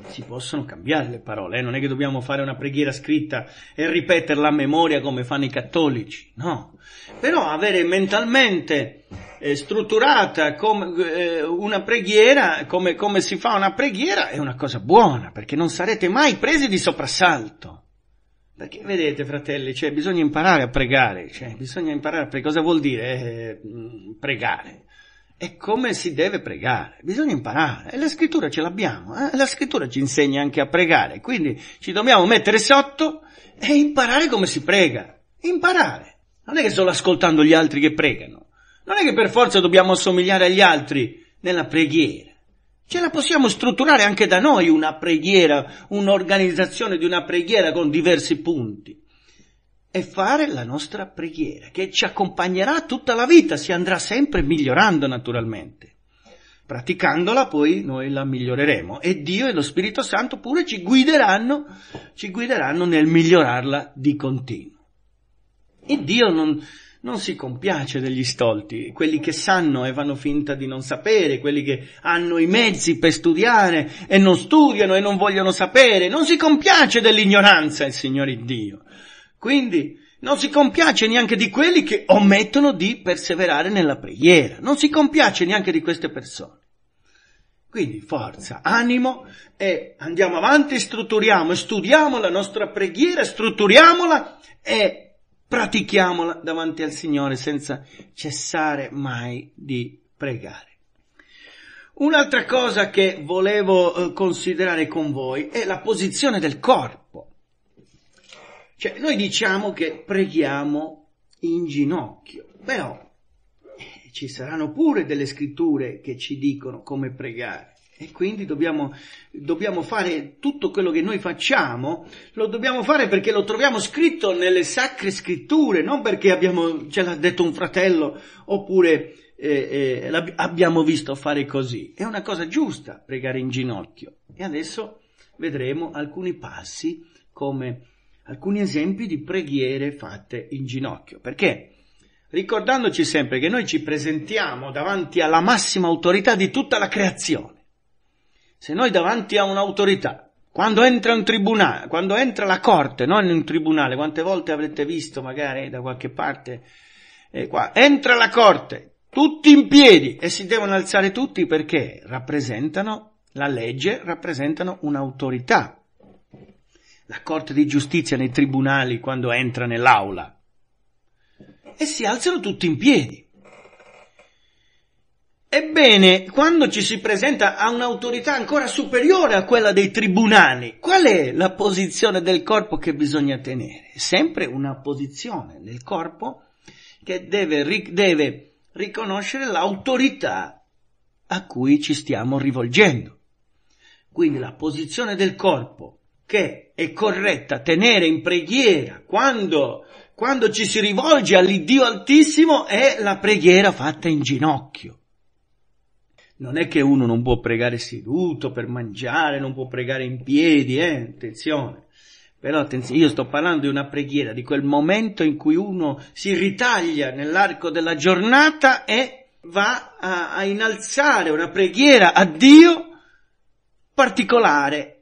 Si possono cambiare le parole, eh? non è che dobbiamo fare una preghiera scritta e ripeterla a memoria come fanno i cattolici, no. Però avere mentalmente eh, strutturata come, eh, una preghiera, come, come si fa una preghiera, è una cosa buona, perché non sarete mai presi di soprassalto. Perché vedete, fratelli, cioè, bisogna imparare a pregare, cioè, bisogna imparare a pregare. Cosa vuol dire eh, pregare? E come si deve pregare? Bisogna imparare. E la scrittura ce l'abbiamo, eh? la scrittura ci insegna anche a pregare, quindi ci dobbiamo mettere sotto e imparare come si prega. Imparare. Non è che solo ascoltando gli altri che pregano. Non è che per forza dobbiamo assomigliare agli altri nella preghiera. Ce la possiamo strutturare anche da noi una preghiera, un'organizzazione di una preghiera con diversi punti e fare la nostra preghiera che ci accompagnerà tutta la vita, si andrà sempre migliorando naturalmente. Praticandola poi noi la miglioreremo e Dio e lo Spirito Santo pure ci guideranno, ci guideranno nel migliorarla di continuo. E Dio non, non si compiace degli stolti, quelli che sanno e fanno finta di non sapere, quelli che hanno i mezzi per studiare e non studiano e non vogliono sapere, non si compiace dell'ignoranza il Signore Dio. Quindi non si compiace neanche di quelli che omettono di perseverare nella preghiera, non si compiace neanche di queste persone. Quindi forza, animo e andiamo avanti, strutturiamo, studiamo la nostra preghiera, strutturiamola e pratichiamola davanti al Signore senza cessare mai di pregare. Un'altra cosa che volevo eh, considerare con voi è la posizione del corpo. Cioè, noi diciamo che preghiamo in ginocchio, però eh, ci saranno pure delle scritture che ci dicono come pregare. E quindi dobbiamo, dobbiamo, fare tutto quello che noi facciamo, lo dobbiamo fare perché lo troviamo scritto nelle sacre scritture, non perché abbiamo, ce l'ha detto un fratello oppure eh, eh, abbiamo visto fare così. È una cosa giusta pregare in ginocchio. E adesso vedremo alcuni passi come alcuni esempi di preghiere fatte in ginocchio. Perché? Ricordandoci sempre che noi ci presentiamo davanti alla massima autorità di tutta la creazione. Se noi davanti a un'autorità, quando entra un tribunale, quando entra la corte, non un tribunale, quante volte avrete visto magari da qualche parte, eh, qua, entra la corte, tutti in piedi e si devono alzare tutti perché rappresentano la legge, rappresentano un'autorità la Corte di Giustizia nei tribunali quando entra nell'aula. E si alzano tutti in piedi. Ebbene, quando ci si presenta a un'autorità ancora superiore a quella dei tribunali, qual è la posizione del corpo che bisogna tenere? Sempre una posizione del corpo che deve, deve riconoscere l'autorità a cui ci stiamo rivolgendo. Quindi la posizione del corpo che è corretta tenere in preghiera quando, quando ci si rivolge all'Iddio Altissimo è la preghiera fatta in ginocchio. Non è che uno non può pregare seduto per mangiare, non può pregare in piedi, eh? attenzione. Però attenzione, io sto parlando di una preghiera, di quel momento in cui uno si ritaglia nell'arco della giornata e va a, a innalzare una preghiera a Dio particolare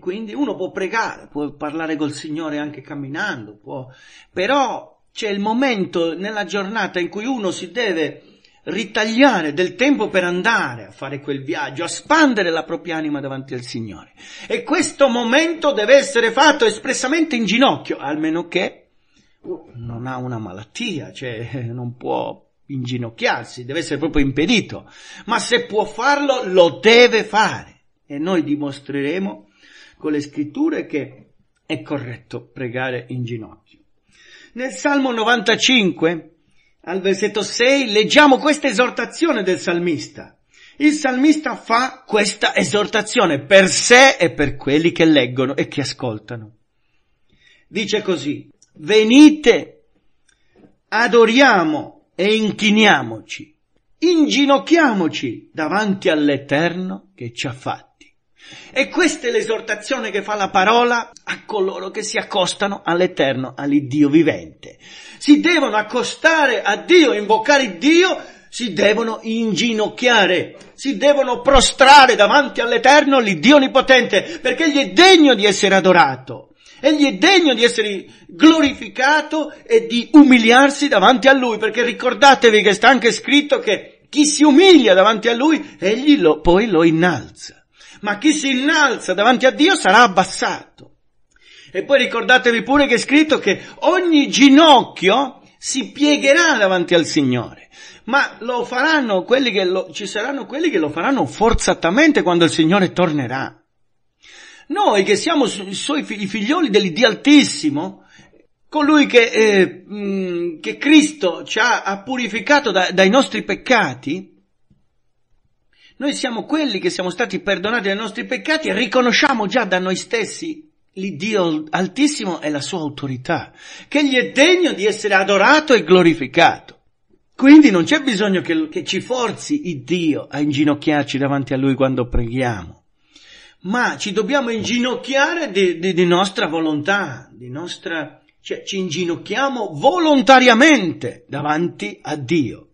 quindi uno può pregare, può parlare col Signore anche camminando, può... però c'è il momento nella giornata in cui uno si deve ritagliare del tempo per andare a fare quel viaggio, a spandere la propria anima davanti al Signore. E questo momento deve essere fatto espressamente in ginocchio, almeno che non ha una malattia, cioè non può inginocchiarsi, deve essere proprio impedito. Ma se può farlo, lo deve fare. E noi dimostreremo con le scritture che è corretto pregare in ginocchio. Nel Salmo 95, al versetto 6, leggiamo questa esortazione del salmista. Il salmista fa questa esortazione per sé e per quelli che leggono e che ascoltano. Dice così, venite, adoriamo e inchiniamoci, inginocchiamoci davanti all'Eterno che ci ha fatto e questa è l'esortazione che fa la parola a coloro che si accostano all'Eterno, all'Iddio vivente. Si devono accostare a Dio, invocare Dio, si devono inginocchiare, si devono prostrare davanti all'Eterno, l'Iddio Onnipotente, perché Egli è degno di essere adorato. Egli è degno di essere glorificato e di umiliarsi davanti a Lui, perché ricordatevi che sta anche scritto che chi si umilia davanti a Lui, Egli lo, poi lo innalza ma chi si innalza davanti a Dio sarà abbassato. E poi ricordatevi pure che è scritto che ogni ginocchio si piegherà davanti al Signore, ma lo faranno quelli che lo, ci saranno quelli che lo faranno forzatamente quando il Signore tornerà. Noi che siamo i, suoi, i figlioli dell'Iddio Altissimo, colui che, eh, che, Cristo ci ha, purificato da, dai nostri peccati, noi siamo quelli che siamo stati perdonati dai nostri peccati e riconosciamo già da noi stessi l'Iddio Altissimo e la sua autorità, che gli è degno di essere adorato e glorificato. Quindi non c'è bisogno che, che ci forzi il Dio a inginocchiarci davanti a Lui quando preghiamo, ma ci dobbiamo inginocchiare di, di, di nostra volontà, di nostra, cioè ci inginocchiamo volontariamente davanti a Dio.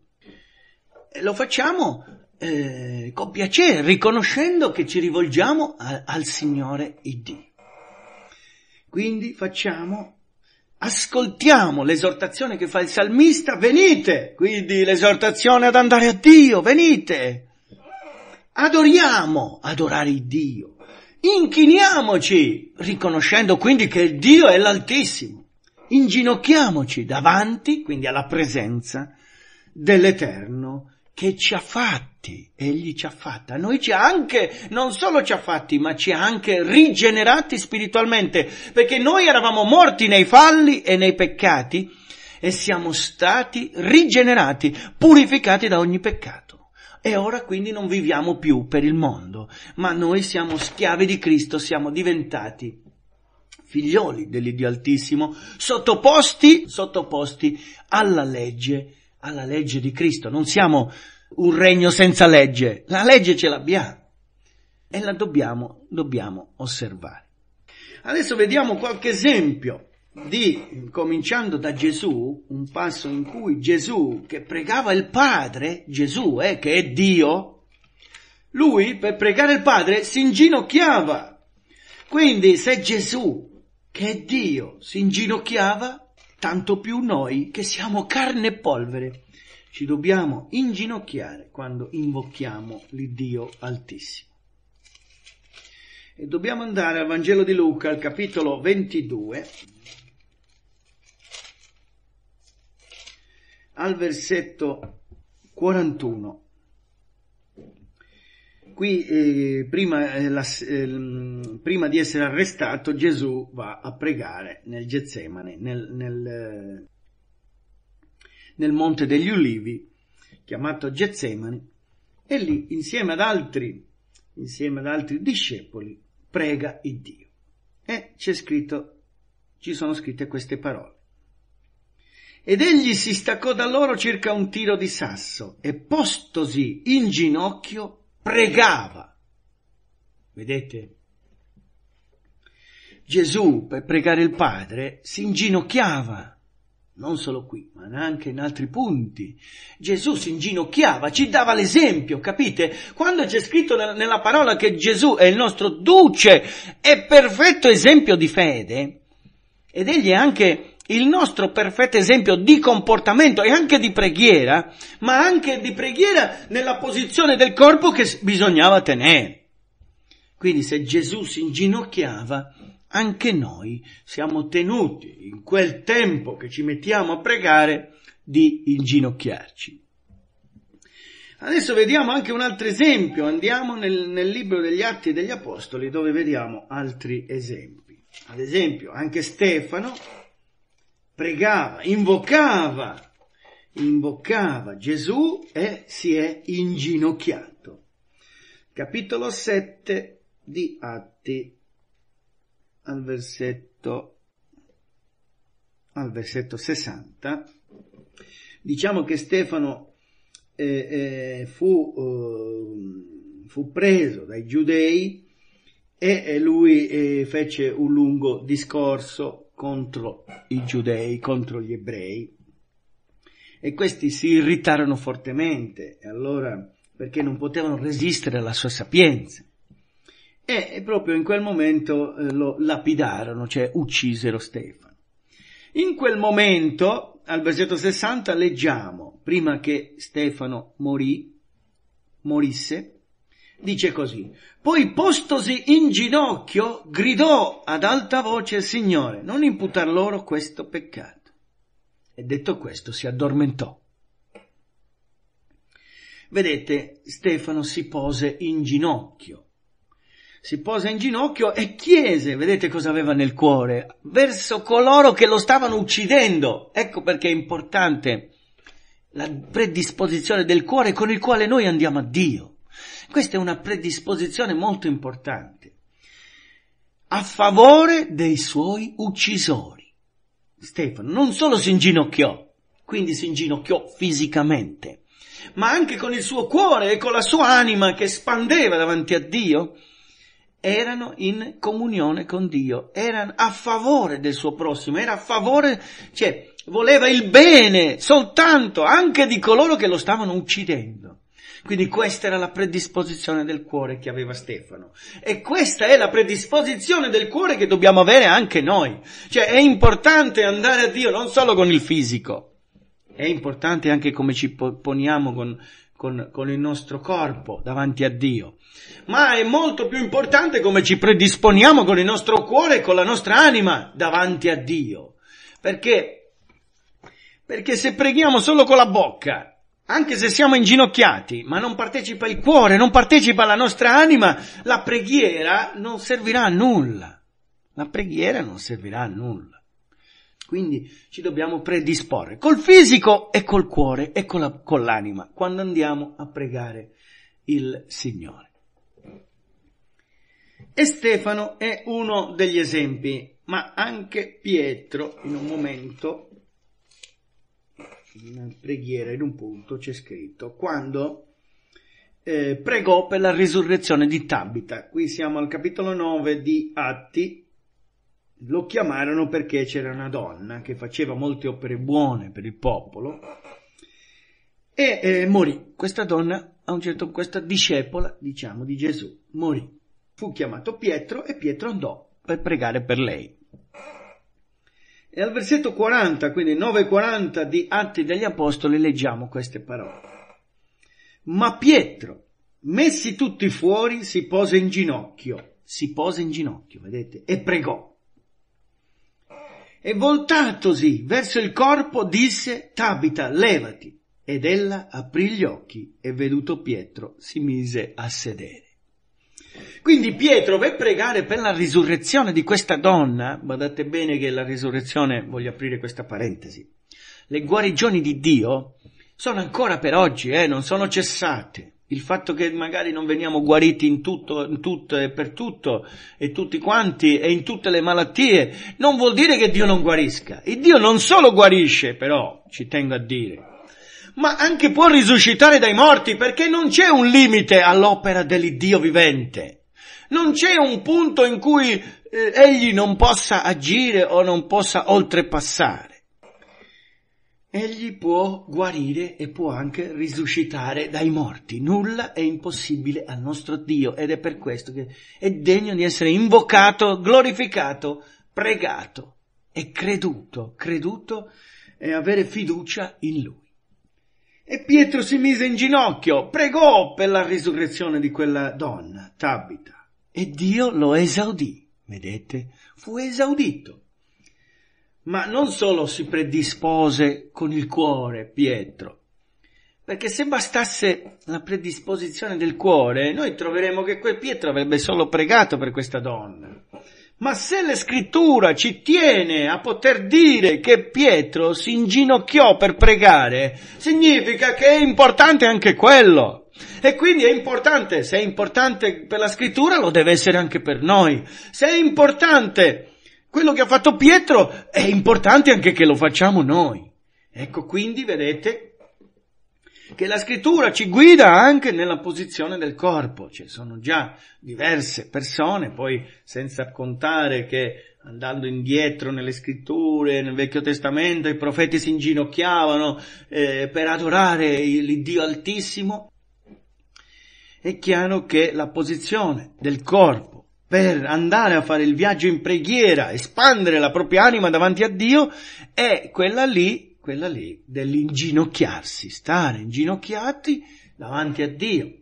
E lo facciamo eh, con piacere, riconoscendo che ci rivolgiamo a, al Signore Iddio. Quindi facciamo, ascoltiamo l'esortazione che fa il salmista, venite, quindi l'esortazione ad andare a Dio, venite, adoriamo, adorare Dio, inchiniamoci, riconoscendo quindi che Dio è l'Altissimo, inginocchiamoci davanti, quindi alla presenza dell'Eterno che ci ha fatti, egli ci ha fatti, noi ci ha anche, non solo ci ha fatti, ma ci ha anche rigenerati spiritualmente, perché noi eravamo morti nei falli e nei peccati e siamo stati rigenerati, purificati da ogni peccato. E ora quindi non viviamo più per il mondo, ma noi siamo schiavi di Cristo, siamo diventati figlioli dell'Idio Altissimo, sottoposti, sottoposti alla legge alla legge di Cristo, non siamo un regno senza legge, la legge ce l'abbiamo e la dobbiamo, dobbiamo osservare. Adesso vediamo qualche esempio di, cominciando da Gesù, un passo in cui Gesù, che pregava il Padre, Gesù, eh, che è Dio, lui per pregare il Padre si inginocchiava. Quindi se Gesù, che è Dio, si inginocchiava, tanto più noi che siamo carne e polvere. Ci dobbiamo inginocchiare quando invochiamo l'Iddio Altissimo. E dobbiamo andare al Vangelo di Luca, al capitolo 22, al versetto 41 qui eh, prima, eh, la, eh, prima, di essere arrestato Gesù va a pregare nel Getsemane, nel, nel, eh, nel Monte degli Ulivi, chiamato Getsemane, e lì insieme ad altri, insieme ad altri discepoli prega il Dio. E c'è scritto, ci sono scritte queste parole. Ed egli si staccò da loro circa un tiro di sasso e postosi in ginocchio pregava. Vedete? Gesù per pregare il Padre si inginocchiava, non solo qui, ma anche in altri punti. Gesù si inginocchiava, ci dava l'esempio, capite? Quando c'è scritto nella parola che Gesù è il nostro duce e perfetto esempio di fede, ed egli è anche il nostro perfetto esempio di comportamento e anche di preghiera, ma anche di preghiera nella posizione del corpo che bisognava tenere. Quindi se Gesù si inginocchiava, anche noi siamo tenuti in quel tempo che ci mettiamo a pregare di inginocchiarci. Adesso vediamo anche un altro esempio, andiamo nel, nel libro degli Atti degli Apostoli dove vediamo altri esempi. Ad esempio anche Stefano, pregava, invocava, invocava Gesù e si è inginocchiato. Capitolo 7 di Atti, al versetto, al versetto 60. Diciamo che Stefano eh, eh, fu, eh, fu, preso dai giudei e lui eh, fece un lungo discorso contro i giudei, contro gli ebrei, e questi si irritarono fortemente, e allora, perché non potevano resistere alla sua sapienza. E, e proprio in quel momento eh, lo lapidarono, cioè uccisero Stefano. In quel momento, al versetto 60, leggiamo, prima che Stefano morì, morisse, Dice così, poi postosi in ginocchio gridò ad alta voce Signore, non imputar loro questo peccato. E detto questo si addormentò. Vedete, Stefano si pose in ginocchio. Si pose in ginocchio e chiese, vedete cosa aveva nel cuore, verso coloro che lo stavano uccidendo. Ecco perché è importante la predisposizione del cuore con il quale noi andiamo a Dio. Questa è una predisposizione molto importante a favore dei suoi uccisori. Stefano non solo si inginocchiò, quindi si inginocchiò fisicamente, ma anche con il suo cuore e con la sua anima che spandeva davanti a Dio, erano in comunione con Dio, erano a favore del suo prossimo, era a favore, cioè voleva il bene soltanto anche di coloro che lo stavano uccidendo. Quindi questa era la predisposizione del cuore che aveva Stefano. E questa è la predisposizione del cuore che dobbiamo avere anche noi. Cioè è importante andare a Dio non solo con il fisico, è importante anche come ci poniamo con, con, con il nostro corpo davanti a Dio. Ma è molto più importante come ci predisponiamo con il nostro cuore e con la nostra anima davanti a Dio. Perché? Perché se preghiamo solo con la bocca, anche se siamo inginocchiati, ma non partecipa il cuore, non partecipa la nostra anima, la preghiera non servirà a nulla. La preghiera non servirà a nulla. Quindi ci dobbiamo predisporre col fisico e col cuore e con, la, con l'anima quando andiamo a pregare il Signore. E Stefano è uno degli esempi, ma anche Pietro in un momento in preghiera in un punto c'è scritto quando eh, pregò per la risurrezione di Tabita. Qui siamo al capitolo 9 di Atti. Lo chiamarono perché c'era una donna che faceva molte opere buone per il popolo e eh, morì. Questa donna, a un certo questa discepola, diciamo, di Gesù, morì. Fu chiamato Pietro e Pietro andò per pregare per lei. E al versetto 40, quindi 9,40 di Atti degli Apostoli, leggiamo queste parole. Ma Pietro, messi tutti fuori, si pose in ginocchio, si pose in ginocchio, vedete, e pregò. E voltatosi verso il corpo, disse, Tabita, levati. Ed ella aprì gli occhi e veduto Pietro si mise a sedere. Quindi Pietro per pregare per la risurrezione di questa donna, badate bene che la risurrezione, voglio aprire questa parentesi, le guarigioni di Dio sono ancora per oggi, eh, non sono cessate. Il fatto che magari non veniamo guariti in tutto, in tutto e per tutto, e tutti quanti, e in tutte le malattie, non vuol dire che Dio non guarisca. Il Dio non solo guarisce, però, ci tengo a dire, ma anche può risuscitare dai morti perché non c'è un limite all'opera dell'Iddio vivente. Non c'è un punto in cui eh, egli non possa agire o non possa oltrepassare. Egli può guarire e può anche risuscitare dai morti. Nulla è impossibile al nostro Dio ed è per questo che è degno di essere invocato, glorificato, pregato e creduto, creduto e avere fiducia in Lui. E Pietro si mise in ginocchio, pregò per la risurrezione di quella donna, Tabita. E Dio lo esaudì, vedete, fu esaudito. Ma non solo si predispose con il cuore Pietro, perché se bastasse la predisposizione del cuore, noi troveremmo che quel Pietro avrebbe solo pregato per questa donna. Ma se la scrittura ci tiene a poter dire che Pietro si inginocchiò per pregare, significa che è importante anche quello. E quindi è importante, se è importante per la scrittura lo deve essere anche per noi. Se è importante quello che ha fatto Pietro, è importante anche che lo facciamo noi. Ecco quindi, vedete, che la scrittura ci guida anche nella posizione del corpo, ci cioè, sono già diverse persone, poi senza contare che andando indietro nelle scritture, nel Vecchio Testamento, i profeti si inginocchiavano eh, per adorare il Dio Altissimo, è chiaro che la posizione del corpo per andare a fare il viaggio in preghiera, espandere la propria anima davanti a Dio, è quella lì quella lì dell'inginocchiarsi, stare inginocchiati davanti a Dio.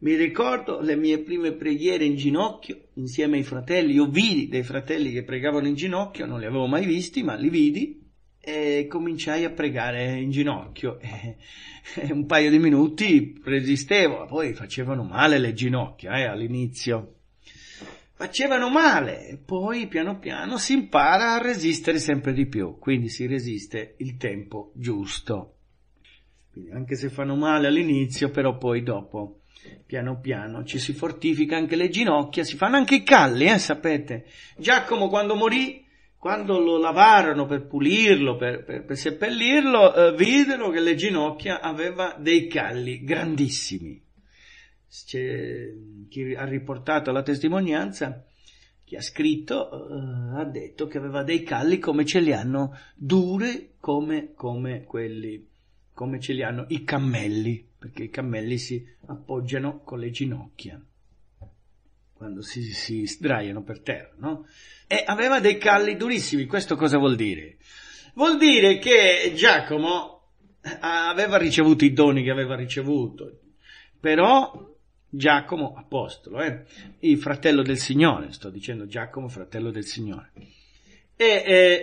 Mi ricordo le mie prime preghiere in ginocchio insieme ai fratelli, io vidi dei fratelli che pregavano in ginocchio, non li avevo mai visti, ma li vidi e cominciai a pregare in ginocchio. E, e un paio di minuti resistevo, poi facevano male le ginocchia eh, all'inizio facevano male e poi piano piano si impara a resistere sempre di più, quindi si resiste il tempo giusto. Quindi anche se fanno male all'inizio, però poi dopo piano piano ci si fortifica anche le ginocchia, si fanno anche i calli, eh, sapete. Giacomo quando morì, quando lo lavarono per pulirlo, per, per, per seppellirlo, eh, videro che le ginocchia aveva dei calli grandissimi chi ha riportato la testimonianza, chi ha scritto, eh, ha detto che aveva dei calli come ce li hanno, duri come, come quelli, come ce li hanno i cammelli, perché i cammelli si appoggiano con le ginocchia quando si, si sdraiano per terra, no? E aveva dei calli durissimi, questo cosa vuol dire? Vuol dire che Giacomo eh, aveva ricevuto i doni che aveva ricevuto, però Giacomo apostolo, eh? il fratello del Signore, sto dicendo Giacomo fratello del Signore. E, e,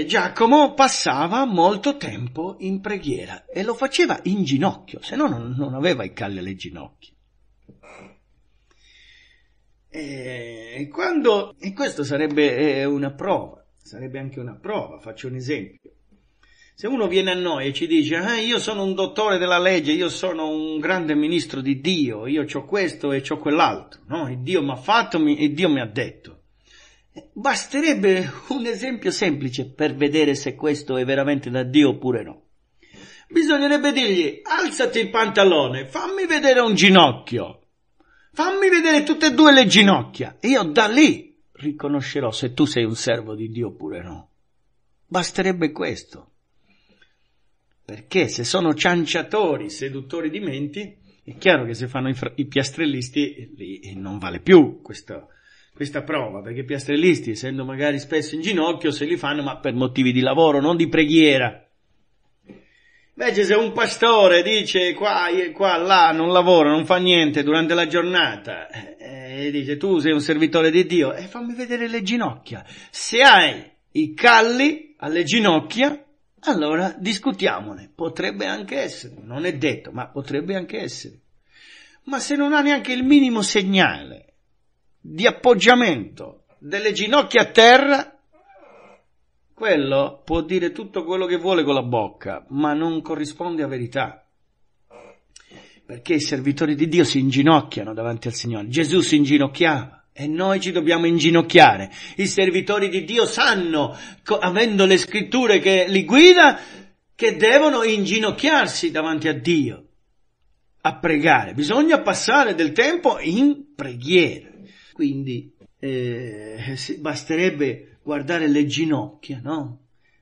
e, Giacomo passava molto tempo in preghiera e lo faceva in ginocchio, se no non, non aveva i calli alle ginocchia. E, quando, e questo sarebbe eh, una prova, sarebbe anche una prova, faccio un esempio. Se uno viene a noi e ci dice, eh, io sono un dottore della legge, io sono un grande ministro di Dio, io ho questo e ho quell'altro, no? E Dio mi ha fatto e Dio mi ha detto. Eh, basterebbe un esempio semplice per vedere se questo è veramente da Dio oppure no. Bisognerebbe dirgli, alzati il pantalone, fammi vedere un ginocchio, fammi vedere tutte e due le ginocchia. Io da lì riconoscerò se tu sei un servo di Dio oppure no. Basterebbe questo. Perché se sono cianciatori, seduttori di menti, è chiaro che se fanno i, fra- i piastrellisti eh, lì eh, non vale più questa, questa prova, perché i piastrellisti, essendo magari spesso in ginocchio, se li fanno ma per motivi di lavoro, non di preghiera. Invece se un pastore dice qua, e eh, qua, là, non lavora, non fa niente durante la giornata, e dice tu sei un servitore di Dio, e fammi vedere le ginocchia. Se hai i calli alle ginocchia, allora discutiamone, potrebbe anche essere, non è detto, ma potrebbe anche essere. Ma se non ha neanche il minimo segnale di appoggiamento delle ginocchia a terra, quello può dire tutto quello che vuole con la bocca, ma non corrisponde a verità. Perché i servitori di Dio si inginocchiano davanti al Signore. Gesù si inginocchiava. E noi ci dobbiamo inginocchiare. I servitori di Dio sanno, avendo le scritture che li guida, che devono inginocchiarsi davanti a Dio a pregare. Bisogna passare del tempo in preghiera. Quindi eh, basterebbe guardare le ginocchia, no?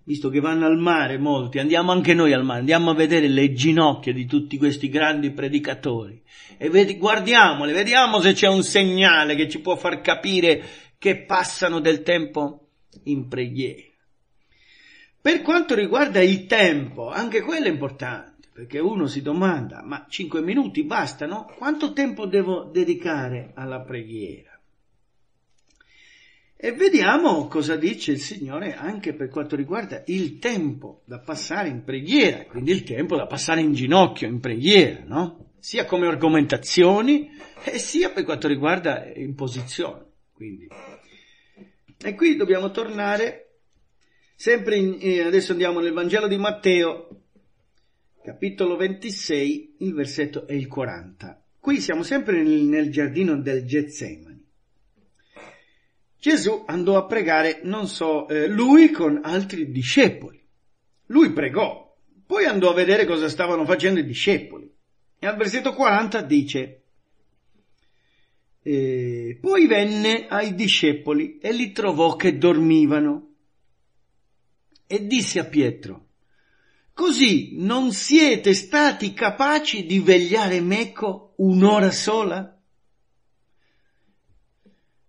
visto che vanno al mare molti, andiamo anche noi al mare, andiamo a vedere le ginocchia di tutti questi grandi predicatori e vedi, guardiamole, vediamo se c'è un segnale che ci può far capire che passano del tempo in preghiera. Per quanto riguarda il tempo, anche quello è importante, perché uno si domanda, ma 5 minuti bastano? Quanto tempo devo dedicare alla preghiera? E vediamo cosa dice il Signore anche per quanto riguarda il tempo da passare in preghiera, quindi il tempo da passare in ginocchio in preghiera, no? Sia come argomentazioni e sia per quanto riguarda imposizioni. Quindi. E qui dobbiamo tornare, sempre in, eh, adesso andiamo nel Vangelo di Matteo, capitolo 26, il versetto è il 40. Qui siamo sempre nel, nel giardino del Getsemani. Gesù andò a pregare, non so, eh, lui con altri discepoli. Lui pregò, poi andò a vedere cosa stavano facendo i discepoli. E al versetto 40 dice, e eh, poi venne ai discepoli e li trovò che dormivano. E disse a Pietro, così non siete stati capaci di vegliare meco un'ora sola?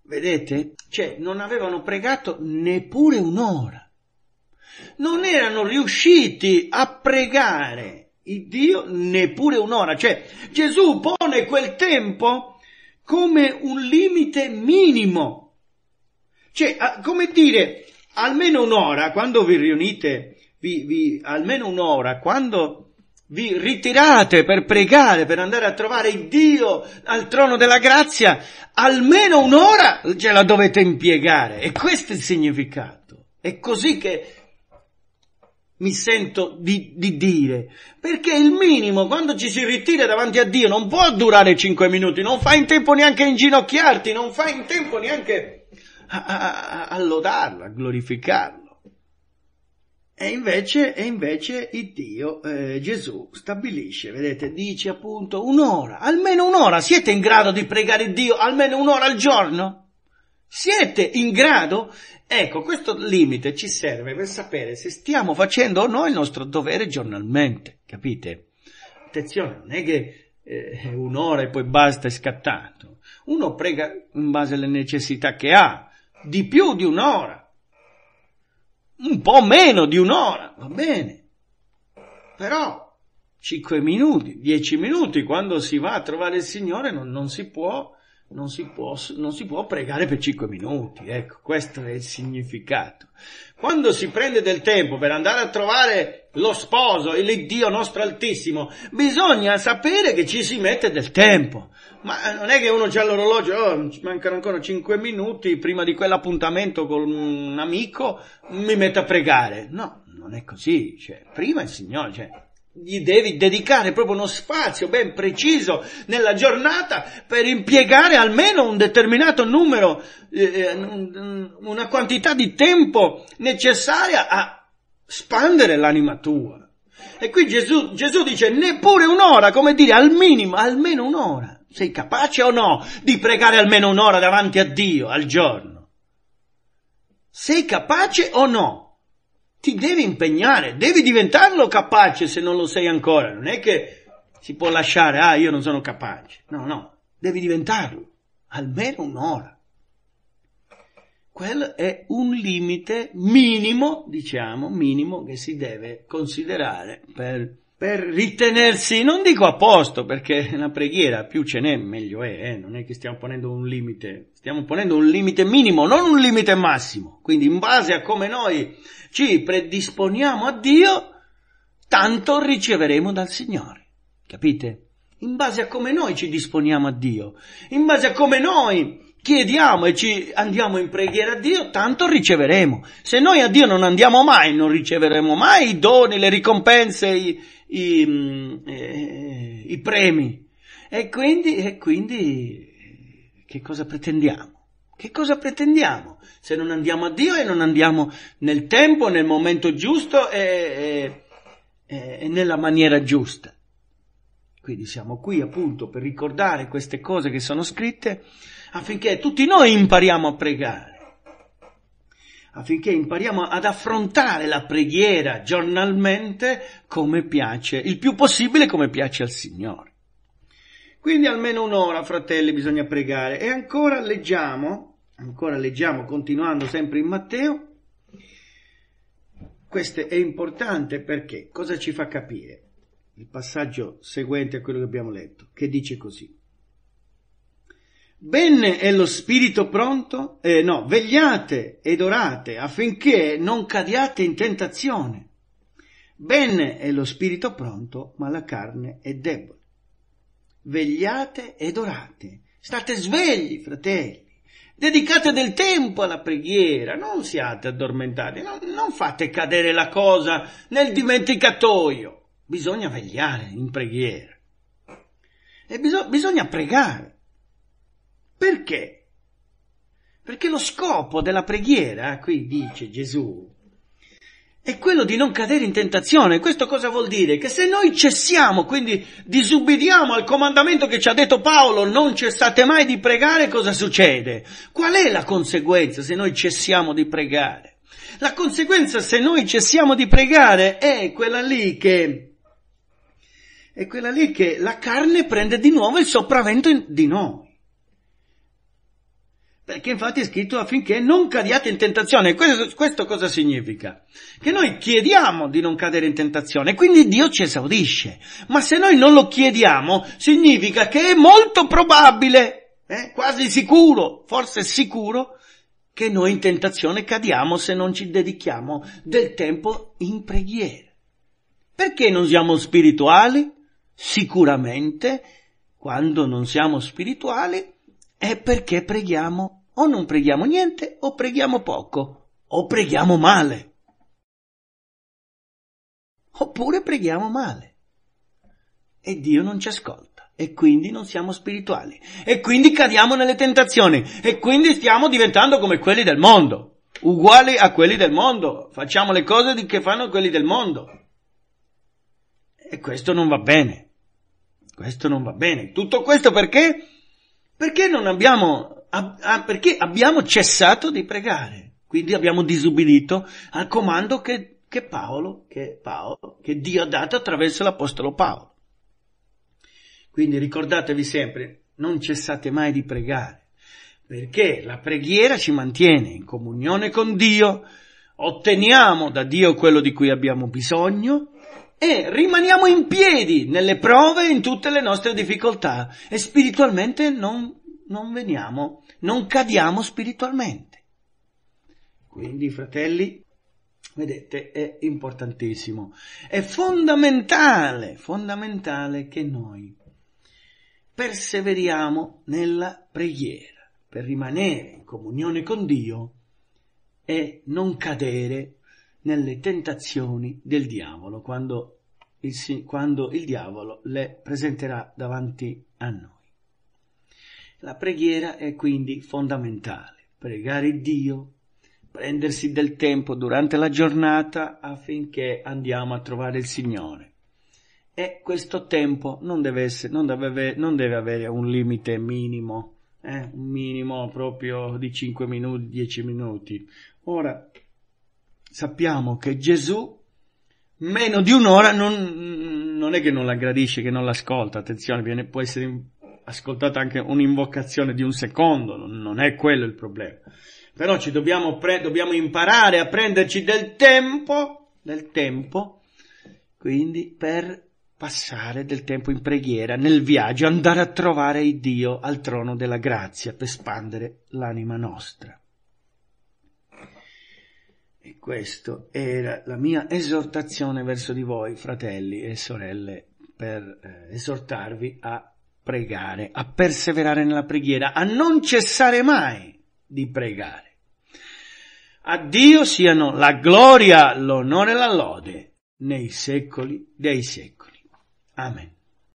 Vedete? Cioè, non avevano pregato neppure un'ora. Non erano riusciti a pregare il Dio neppure un'ora. Cioè, Gesù pone quel tempo come un limite minimo. Cioè, come dire, almeno un'ora, quando vi riunite, vi, vi, almeno un'ora, quando vi ritirate per pregare, per andare a trovare Dio al trono della grazia, almeno un'ora ce la dovete impiegare. E questo è il significato. È così che mi sento di, di dire. Perché il minimo, quando ci si ritira davanti a Dio, non può durare cinque minuti, non fai in tempo neanche a inginocchiarti, non fai in tempo neanche a, a, a, a lodarlo, a glorificarlo. E invece, e invece il Dio, eh, Gesù, stabilisce, vedete, dice appunto un'ora, almeno un'ora, siete in grado di pregare Dio almeno un'ora al giorno? Siete in grado? Ecco, questo limite ci serve per sapere se stiamo facendo o no il nostro dovere giornalmente, capite? Attenzione, non è che eh, un'ora e poi basta è scattato. Uno prega in base alle necessità che ha, di più di un'ora, un po' meno di un'ora, va bene. Però 5 minuti, 10 minuti, quando si va a trovare il Signore non, non si può non si, può, non si può pregare per 5 minuti, ecco, questo è il significato. Quando si prende del tempo per andare a trovare lo sposo, il Dio nostro altissimo, bisogna sapere che ci si mette del tempo. Ma non è che uno c'ha l'orologio, oh, ci mancano ancora 5 minuti prima di quell'appuntamento con un amico, mi metto a pregare. No, non è così, cioè, prima il Signore, cioè, gli devi dedicare proprio uno spazio ben preciso nella giornata per impiegare almeno un determinato numero, eh, eh una quantità di tempo necessaria a spandere l'anima tua. E qui Gesù, Gesù dice neppure un'ora, come dire al minimo, almeno un'ora. Sei capace o no di pregare almeno un'ora davanti a Dio al giorno? Sei capace o no? ti devi impegnare, devi diventarlo capace se non lo sei ancora. Non è che si può lasciare, ah, io non sono capace. No, no, devi diventarlo, almeno un'ora. Quello è un limite minimo, diciamo, minimo che si deve considerare per per ritenersi, non dico a posto, perché la preghiera più ce n'è meglio è, eh? non è che stiamo ponendo un limite, stiamo ponendo un limite minimo, non un limite massimo. Quindi in base a come noi ci predisponiamo a Dio, tanto riceveremo dal Signore. Capite? In base a come noi ci disponiamo a Dio, in base a come noi chiediamo e ci andiamo in preghiera a Dio, tanto riceveremo. Se noi a Dio non andiamo mai, non riceveremo mai i doni, le ricompense, i, i, mm, eh, i premi. E quindi, e quindi che cosa pretendiamo? Che cosa pretendiamo se non andiamo a Dio e non andiamo nel tempo, nel momento giusto e, e, e nella maniera giusta? Quindi siamo qui appunto per ricordare queste cose che sono scritte affinché tutti noi impariamo a pregare affinché impariamo ad affrontare la preghiera giornalmente come piace, il più possibile come piace al Signore. Quindi almeno un'ora, fratelli, bisogna pregare. E ancora leggiamo, ancora leggiamo, continuando sempre in Matteo. Questo è importante perché cosa ci fa capire? Il passaggio seguente a quello che abbiamo letto, che dice così. Bene è lo spirito pronto, eh, no, vegliate ed orate affinché non cadiate in tentazione. Bene è lo spirito pronto, ma la carne è debole. Vegliate ed orate, state svegli, fratelli, dedicate del tempo alla preghiera, non siate addormentati, non, non fate cadere la cosa nel dimenticatoio. Bisogna vegliare in preghiera. E bisog- bisogna pregare perché? Perché lo scopo della preghiera, eh, qui dice Gesù, è quello di non cadere in tentazione. Questo cosa vuol dire? Che se noi cessiamo, quindi disubbidiamo al comandamento che ci ha detto Paolo, non cessate mai di pregare, cosa succede? Qual è la conseguenza se noi cessiamo di pregare? La conseguenza se noi cessiamo di pregare è quella lì che, è quella lì che la carne prende di nuovo il sopravvento di noi. Perché infatti è scritto affinché non cadiate in tentazione. Questo, questo cosa significa? Che noi chiediamo di non cadere in tentazione, quindi Dio ci esaudisce. Ma se noi non lo chiediamo, significa che è molto probabile, eh, quasi sicuro, forse sicuro, che noi in tentazione cadiamo se non ci dedichiamo del tempo in preghiera. Perché non siamo spirituali? Sicuramente, quando non siamo spirituali, è perché preghiamo o non preghiamo niente o preghiamo poco o preghiamo male. Oppure preghiamo male. E Dio non ci ascolta e quindi non siamo spirituali e quindi cadiamo nelle tentazioni e quindi stiamo diventando come quelli del mondo, uguali a quelli del mondo, facciamo le cose che fanno quelli del mondo. E questo non va bene. Questo non va bene. Tutto questo perché? Perché non abbiamo, a, ah, perché abbiamo cessato di pregare? Quindi abbiamo disubbidito al comando che, che, Paolo, che Paolo, che Dio ha dato attraverso l'Apostolo Paolo. Quindi ricordatevi sempre, non cessate mai di pregare, perché la preghiera ci mantiene in comunione con Dio, otteniamo da Dio quello di cui abbiamo bisogno e rimaniamo in piedi nelle prove, in tutte le nostre difficoltà e spiritualmente non, non veniamo, non cadiamo spiritualmente. Quindi, fratelli, vedete, è importantissimo, è fondamentale, fondamentale che noi perseveriamo nella preghiera per rimanere in comunione con Dio e non cadere nelle tentazioni del diavolo quando il, quando il diavolo le presenterà davanti a noi. La preghiera è quindi fondamentale. Pregare Dio, prendersi del tempo durante la giornata affinché andiamo a trovare il Signore. E questo tempo non deve, essere, non deve, avere, non deve avere un limite minimo, eh? un minimo proprio di 5 minuti, 10 minuti. Ora, sappiamo che Gesù meno di un'ora non, non è che non la gradisce, che non l'ascolta, attenzione, viene, può essere ascoltata anche un'invocazione di un secondo, non è quello il problema. Però ci dobbiamo, pre- dobbiamo imparare a prenderci del tempo, del tempo, quindi per passare del tempo in preghiera, nel viaggio, andare a trovare il Dio al trono della grazia per spandere l'anima nostra. E questa era la mia esortazione verso di voi, fratelli e sorelle, per eh, esortarvi a pregare, a perseverare nella preghiera, a non cessare mai di pregare. A Dio siano la gloria, l'onore e la lode nei secoli dei secoli. Amen.